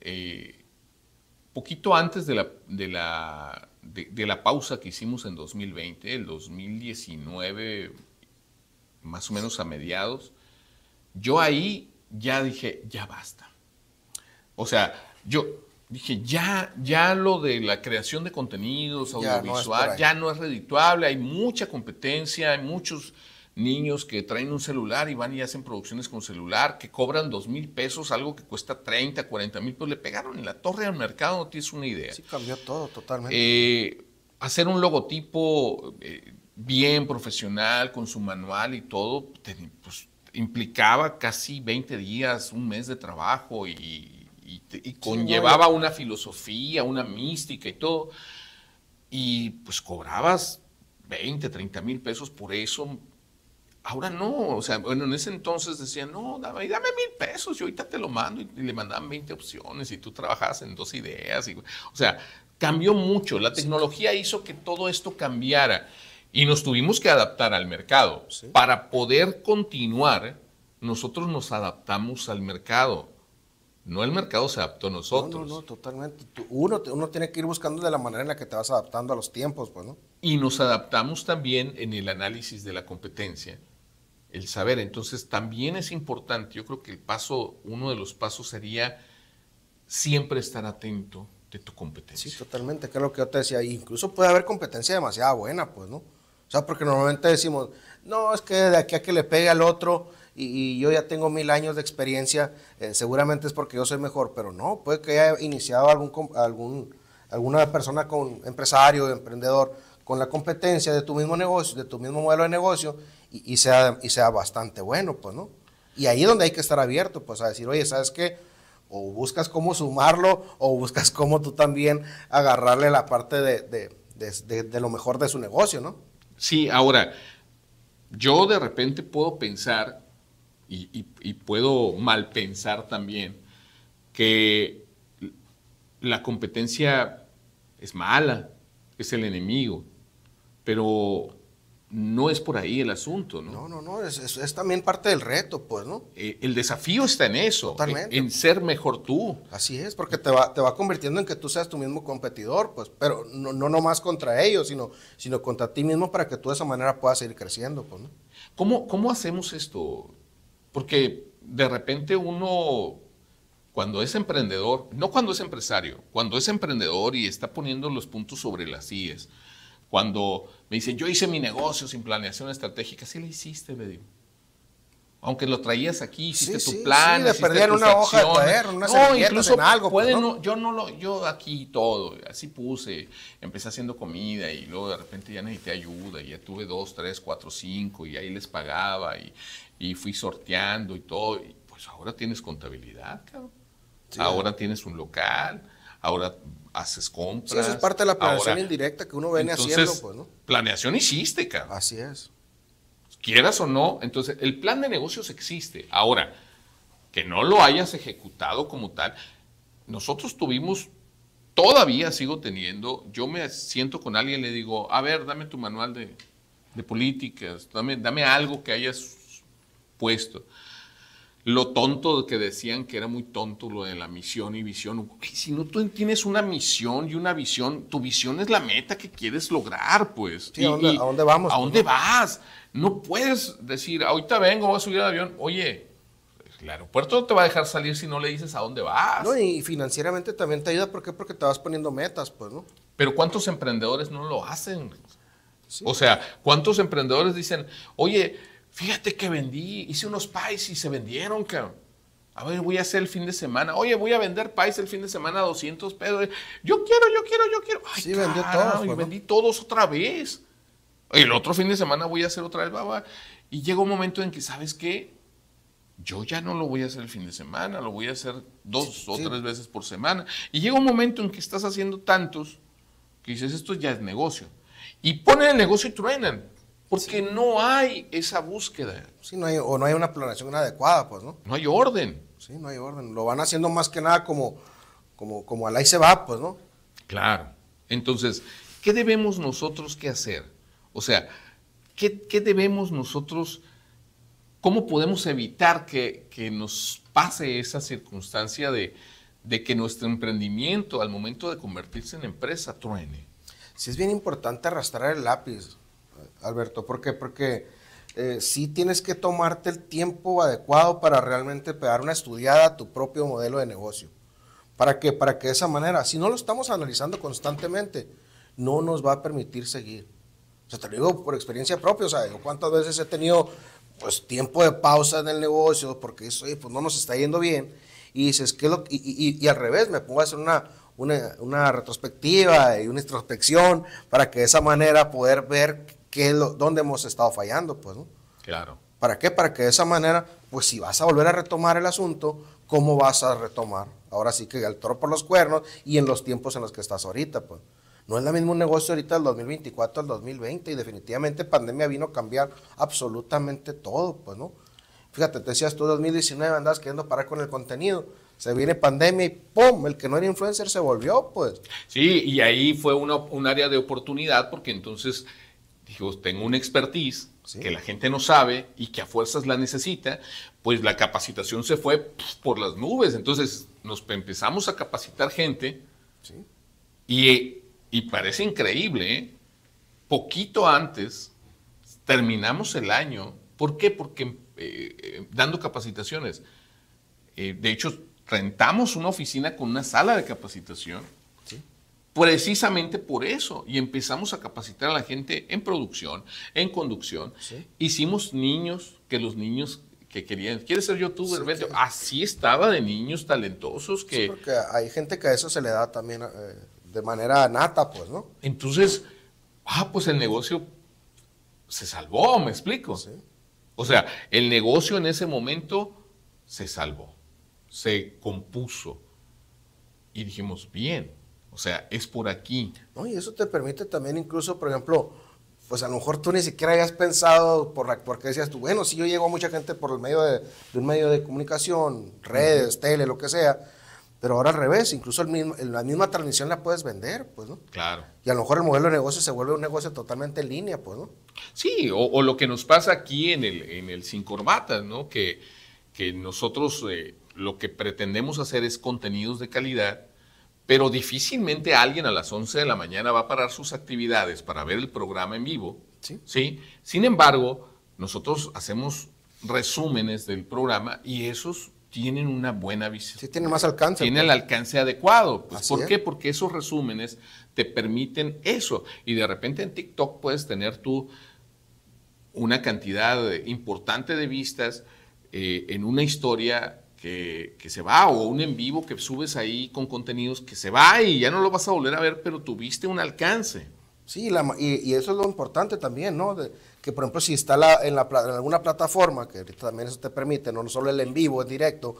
Speaker 1: eh, poquito antes de la, de, la, de, la pausa que hicimos en 2020, el 2019, más o menos a mediados, yo ahí ya dije, ya basta. O sea, yo, dije, ya, ya lo de la creación de contenidos audiovisual ya no, es redituable, hay mucha competencia, hay muchos niños que traen un celular y van y hacen producciones con celular, que cobran dos mil pesos, algo que cuesta 30, 40 mil, pues le pegaron en la torre al mercado, no tienes una idea. Sí, cambió todo totalmente. Eh, hacer un logotipo eh, bien profesional, con su manual y todo, pues, implicaba casi 20 días, un mes de trabajo y y, conllevaba una filosofía, una mística y todo. Y pues cobrabas 20, 30 mil pesos por eso. Ahora no, o sea, bueno, en ese entonces decían, no, dame, dame mil pesos, yo ahorita te lo mando, y, le mandaban 20 opciones, y tú trabajabas en dos ideas, o sea, cambió mucho, la tecnología hizo que todo esto cambiara, y nos tuvimos que adaptar al mercado. Para poder continuar, nosotros nos adaptamos al mercado. No el mercado se adaptó a nosotros. No,
Speaker 3: no, no, totalmente. Uno, uno tiene que ir buscando de la manera en la que te vas adaptando a los tiempos, pues, ¿no?
Speaker 1: Y nos adaptamos también en el análisis de la competencia, el saber. Entonces, también es importante, yo creo que el paso, uno de los pasos sería siempre estar atento
Speaker 3: de tu competencia. Sí, totalmente, que es lo que yo te decía. Incluso puede haber competencia demasiado buena, pues, ¿no? O sea, porque normalmente decimos, no, es que de aquí a que le pegue al otro, y, yo ya tengo mil años de experiencia, eh, seguramente es porque yo soy mejor, pero no, puede que haya iniciado algún, algún, alguna persona con empresario, emprendedor, con la competencia de tu mismo negocio, de tu mismo modelo de negocio y, sea, y sea bastante bueno, pues, ¿no? Y ahí es donde hay que estar abierto, pues, a decir, oye, ¿sabes qué? o buscas cómo sumarlo o buscas cómo tú también agarrarle la parte de, lo mejor de su negocio, ¿no?
Speaker 1: Sí, ahora, yo de repente puedo pensar y, puedo mal pensar también que la competencia es mala, es el enemigo, pero no es por ahí el
Speaker 3: asunto, ¿no? No, no, no, es, también parte del reto, pues, ¿no? Eh, el desafío está en eso, En, ser mejor tú. Así es, porque te va, te va convirtiendo en que tú seas tu mismo competidor, pues, pero no, no nomás contra ellos, sino, sino contra ti mismo para que tú de esa manera puedas seguir creciendo, pues, ¿no? ¿Cómo, cómo hacemos esto,
Speaker 1: porque de repente uno, cuando es emprendedor, no cuando es empresario, cuando es emprendedor y está poniendo los puntos sobre las ies, cuando me dicen, yo hice mi negocio sin planeación estratégica, sí le hiciste, me aunque lo traías aquí, hiciste tu plan, sí, una hoja de poder, una no, incluso algo. Pues, ¿no? yo no lo, yo aquí todo, así puse, empecé haciendo comida y luego de repente ya necesité ayuda y ya tuve dos, tres, cuatro, cinco y ahí les pagaba y, fui sorteando y todo. Y pues ahora tienes contabilidad, cabrón. Ahora tienes un local, ahora haces compras. eso es parte de la planeación
Speaker 3: indirecta que uno viene haciendo, pues, ¿no?
Speaker 1: Planeación hiciste, cabrón. Así es quieras o no, entonces el plan de negocios existe. Ahora, que no lo hayas ejecutado como tal, nosotros tuvimos, todavía sigo teniendo, yo me siento con alguien y le digo, a ver, dame tu manual de, de políticas, dame, dame algo que hayas puesto lo tonto que decían que era muy tonto lo de la misión y visión. si no tú tienes una misión y una visión, tu visión es la meta que quieres lograr, pues. ¿a, dónde, vamos? ¿A pues, dónde vas? No puedes decir, ahorita vengo, voy a subir al avión. Oye, el aeropuerto no te va a dejar salir si no le dices a dónde vas.
Speaker 3: No, y financieramente también te ayuda. ¿Por qué? Porque te vas poniendo metas, pues, ¿no? Pero ¿cuántos emprendedores no lo hacen? O
Speaker 1: sea, ¿cuántos emprendedores dicen, oye, Fíjate que vendí, hice unos pies y se vendieron, cabrón. A ver, voy a hacer el fin de semana. Oye, voy a vender pais el fin de semana a 200 pesos. Yo quiero, yo quiero, yo quiero. sí, vendió todos. Pues, vendí todos otra vez.
Speaker 2: El otro fin de
Speaker 1: semana voy a hacer otra vez, baba. Y llega un momento en que, ¿sabes qué? Yo ya no lo voy a hacer el fin de semana, lo voy a hacer dos o tres veces por semana. Y llega un momento en que estás haciendo tantos que dices, esto ya es negocio. Y ponen el negocio y truenan. Porque no hay
Speaker 3: esa búsqueda. Sí, no hay, o no hay una planeación adecuada, pues, ¿no? No hay orden. Sí, no hay orden. Lo van haciendo más que nada como, como, como al ahí se va, pues, ¿no? Claro.
Speaker 1: Entonces, ¿qué debemos nosotros que hacer? O sea, ¿qué, debemos nosotros, cómo podemos evitar que, nos pase esa circunstancia de, de que nuestro emprendimiento al momento de convertirse en empresa truene?
Speaker 3: Sí, es bien importante arrastrar el lápiz. Alberto. ¿Por qué? Porque eh, sí tienes que tomarte el tiempo adecuado para realmente pegar una estudiada a tu propio modelo de negocio. ¿Para qué? Para que de esa manera, si no lo estamos analizando constantemente, no nos va a permitir seguir. O sea, te lo digo por experiencia propia, o sea, cuántas veces he tenido pues tiempo de pausa en el negocio porque eso, eh, pues no nos está yendo bien. Y dices, ¿qué lo, y, y, y, al revés, me pongo a hacer una, una, una retrospectiva y una introspección para que de esa manera poder ver que dónde hemos estado fallando, pues, ¿no? Claro. ¿Para qué? Para que de esa manera, pues si vas a volver a retomar el asunto, ¿cómo vas a retomar? Ahora sí que el toro por los cuernos y en los tiempos en los que estás ahorita, pues. No es la misma negocio ahorita del 2024 al 2020 y definitivamente pandemia vino a cambiar absolutamente todo, pues, ¿no? Fíjate, te decías tú 2019 andas queriendo parar con el contenido. Se viene pandemia y ¡pum! El que no era influencer se volvió, pues.
Speaker 1: Sí, y ahí fue un área de oportunidad porque entonces Dijo, tengo una expertise que la gente no sabe y que a fuerzas la necesita, pues la capacitación se fue por las nubes. Entonces nos empezamos a capacitar gente y, y, parece increíble, ¿eh? poquito antes terminamos el año. ¿Por qué? Porque eh, eh, dando capacitaciones. de hecho, rentamos una oficina con una sala de capacitación precisamente por eso. Y empezamos a capacitar a la gente en producción, en conducción. Hicimos niños, que los niños que querían, Quiere ser youtuber? Así estaba de niños talentosos que... porque
Speaker 3: hay gente que a eso se le da también eh, de manera nata, pues, ¿no?
Speaker 1: Entonces, ah, pues el negocio se salvó, me explico. O sea, el negocio en ese momento se salvó, se compuso. Y dijimos, bien, o sea, es por aquí.
Speaker 3: No, y eso te permite también incluso, por ejemplo, pues a lo mejor tú ni siquiera hayas pensado, por la, porque decías tú, bueno, si yo llego a mucha gente por el medio de, un medio de comunicación, redes, tele, lo que sea, pero ahora al revés, incluso la misma transmisión la puedes vender, pues, ¿no? Claro. Y a lo mejor el modelo de negocio se vuelve un negocio totalmente en línea, pues, ¿no? Sí,
Speaker 1: o, lo que nos pasa aquí en el, en el Sin Corbatas, ¿no? Que, que nosotros eh, lo que pretendemos hacer es contenidos de calidad pero difícilmente alguien a las 11 de la mañana va a parar sus actividades para ver el programa en vivo. Sí. ¿sí? Sin embargo, nosotros hacemos resúmenes del programa y esos tienen una buena visión. Sí, tienen más alcance. Tienen pues. el alcance adecuado. Pues, ¿Por qué? Porque esos resúmenes te permiten eso. Y de repente en TikTok puedes tener tú una cantidad importante de vistas eh, en una historia que, se va, o un en vivo que subes ahí con contenidos que se va y ya no lo vas a volver a ver, pero tuviste un
Speaker 3: alcance. Sí, y, eso es lo importante también, ¿no? que por ejemplo, si está en, la, alguna plataforma, que también eso te permite, no, solo el en vivo, en directo,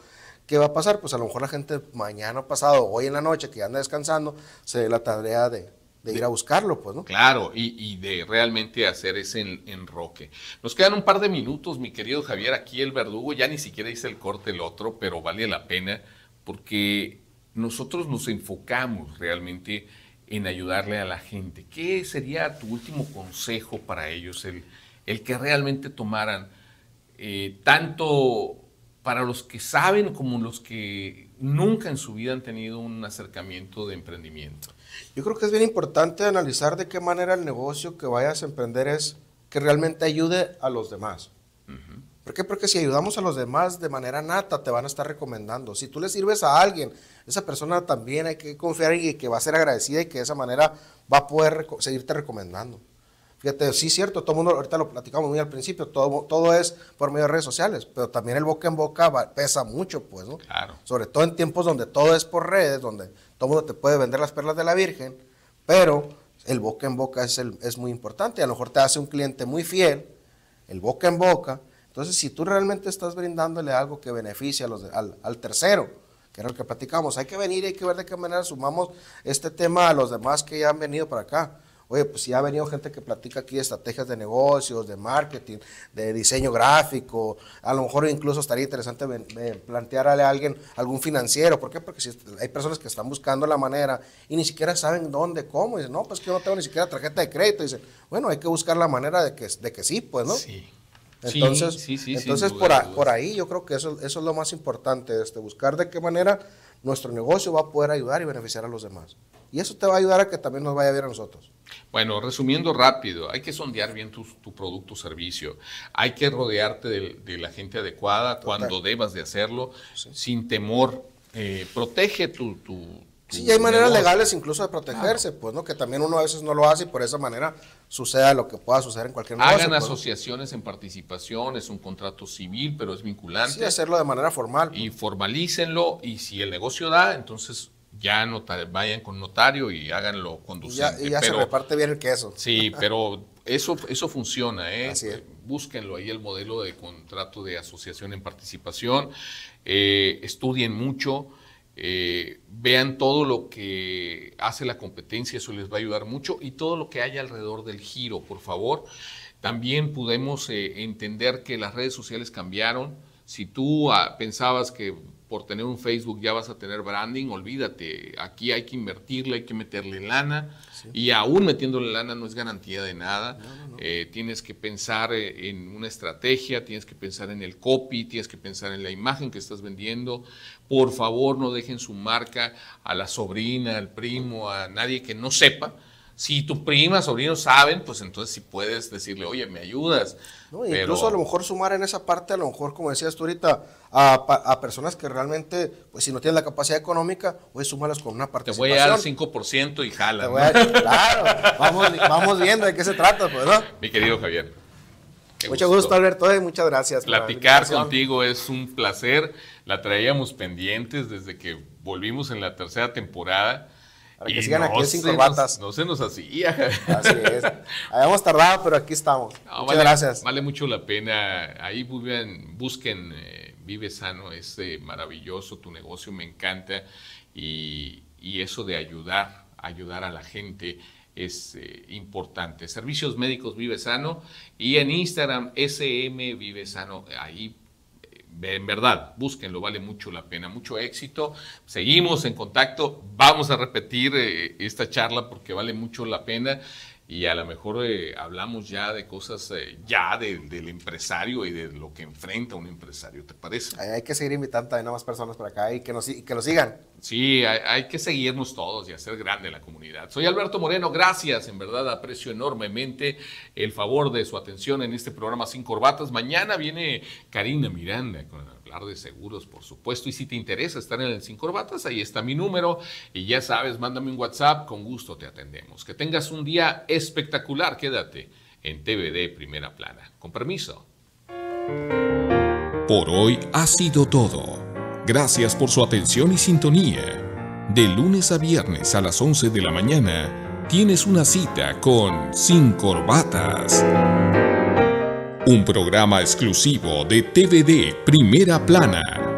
Speaker 3: ¿qué va a pasar? Pues a lo mejor la gente mañana pasado, hoy en la noche, que anda descansando, se la tarea de, de ir a buscarlo, pues, ¿no?
Speaker 1: Claro, y, de realmente hacer ese enroque. Nos quedan un par de minutos, mi querido Javier, aquí el verdugo, ya ni siquiera hice el corte el otro, pero vale la pena porque nosotros nos enfocamos realmente en ayudarle a la gente. ¿Qué sería tu último consejo para ellos, el, que realmente tomaran eh, tanto para los que saben como los que nunca en su vida han tenido un acercamiento de emprendimiento?
Speaker 3: Yo creo que es bien importante analizar de qué manera el negocio que vayas a emprender es que realmente ayude a los demás. ¿Por qué? Porque si ayudamos a los demás de manera nata, te van a estar recomendando. Si tú le sirves a alguien, esa persona también hay que confiar y que va a ser agradecida y que de esa manera va a poder seguirte recomendando. Fíjate, sí es cierto, todo el mundo, ahorita lo platicamos muy al principio, todo, todo es por medio de redes sociales, pero también el boca en boca pesa mucho, pues, ¿no? Claro. Sobre todo en tiempos donde todo es por redes, donde todo te puede vender las perlas de la Virgen, pero el boca en boca es, es muy importante. A lo mejor te hace un cliente muy fiel, el boca en boca. Entonces, si tú realmente estás brindándole algo que beneficia al, tercero, que era el que platicamos, hay que venir, hay que ver de qué manera sumamos este tema a los demás que ya han venido para acá. Oye, pues ya ha venido gente que platica aquí estrategias de negocios, de marketing, de diseño gráfico. A lo mejor incluso estaría interesante plantearle a alguien, algún financiero. ¿Por qué? Porque si hay personas que están buscando la manera y ni siquiera saben dónde, cómo. Y dicen, no, pues que yo no tengo ni siquiera tarjeta de crédito. Y dicen, bueno, hay que buscar la manera de que, de que sí, pues, ¿no? Sí.
Speaker 2: Entonces, sí, sí, entonces por,
Speaker 3: ahí yo creo que eso, es lo más importante, este, buscar de qué manera nuestro negocio va a poder ayudar y beneficiar a los demás. Y eso te va a ayudar a que también nos vaya a ver a nosotros.
Speaker 1: Bueno, resumiendo rápido, hay que sondear bien tu, producto o servicio, hay que rodearte de, la gente adecuada cuando debas de hacerlo, sin temor. Eh, protege tu, Sí, hay maneras legales
Speaker 3: incluso de protegerse, pues, ¿no? Que también uno a veces no lo hace y por esa manera suceda lo que pueda suceder en cualquier momento. Hagan pues,
Speaker 1: asociaciones en participación, es un contrato civil, pero es vinculante. Sí, hacerlo de manera formal. Y pues. formalícenlo y si el negocio da, entonces ya vayan con notario y háganlo conducente. Y ya, pero, se reparte
Speaker 3: bien el queso. Sí,
Speaker 1: pero eso, eso funciona, ¿eh? Así es. Eh, búsquenlo ahí el modelo de contrato de asociación en participación, eh, estudien mucho, eh, vean todo lo que hace la competencia, eso les va a ayudar mucho, y todo lo que hay alrededor del giro, por favor. También podemos entender que las redes sociales cambiaron. Si tú ah, pensabas que por tener un Facebook ya vas a tener branding, olvídate, aquí hay que invertirle, hay que meterle lana y aún metiéndole lana no es garantía de nada, eh, tienes que pensar eh, en una estrategia, tienes que pensar en el copy, tienes que pensar en la imagen que estás vendiendo, por favor no dejen su marca a la sobrina, al primo, a nadie que no sepa si tu prima, sobrino saben, pues entonces sí puedes decirle, oye, me ayudas. Incluso a
Speaker 3: lo mejor sumar en esa parte, a lo mejor, como decías tú ahorita, a, personas que realmente, pues si no tienen la capacidad económica, pues súmalas con una participación. Te voy a dar
Speaker 1: 5% y jala. ¿no?
Speaker 3: Claro, vamos, viendo de qué se trata, pues, ¿no?
Speaker 1: Mi querido Javier. Mucho gusto, gusto
Speaker 3: Alberto, y eh, muchas gracias. Platicar
Speaker 1: contigo es un placer. La traíamos pendientes desde que volvimos en la tercera temporada para que sigan aquí sin Batas.
Speaker 3: No se nos hacía. [laughs] Así es. Habíamos tardado, pero aquí estamos. Muchas gracias.
Speaker 1: Vale mucho la pena. Ahí busquen, eh, Vive Sano, es este maravilloso tu negocio, me encanta. Y, eso de ayudar, ayudar a la gente es eh, importante. Servicios médicos Vive Sano y en Instagram SM Vive Sano. Ahí en verdad, búsquenlo, vale mucho la pena, mucho éxito. Seguimos en contacto, vamos a repetir eh, esta charla porque vale mucho la pena y a lo mejor eh, hablamos ya de cosas eh, ya del
Speaker 3: empresario y de lo que enfrenta un empresario, ¿te parece? Hay, que seguir invitando a más personas para acá y que, nos, que lo sigan.
Speaker 1: Sí, hay, que seguirnos todos y hacer grande la comunidad. Soy
Speaker 3: Alberto Moreno,
Speaker 1: gracias, en verdad aprecio enormemente el favor de su atención en este programa Sin Corbatas. Mañana viene Karina Miranda con de seguros, por supuesto. Y si te interesa estar en el Sin Corbatas, ahí está mi número. Y ya sabes, mándame un WhatsApp, con gusto te atendemos. Que tengas un día espectacular, quédate en TVD Primera Plana. Con permiso. Por hoy ha sido todo. Gracias por su atención y sintonía. De lunes a viernes a las 11 de la mañana, tienes una cita con Sin Corbatas un programa exclusivo de TVD Primera Plana.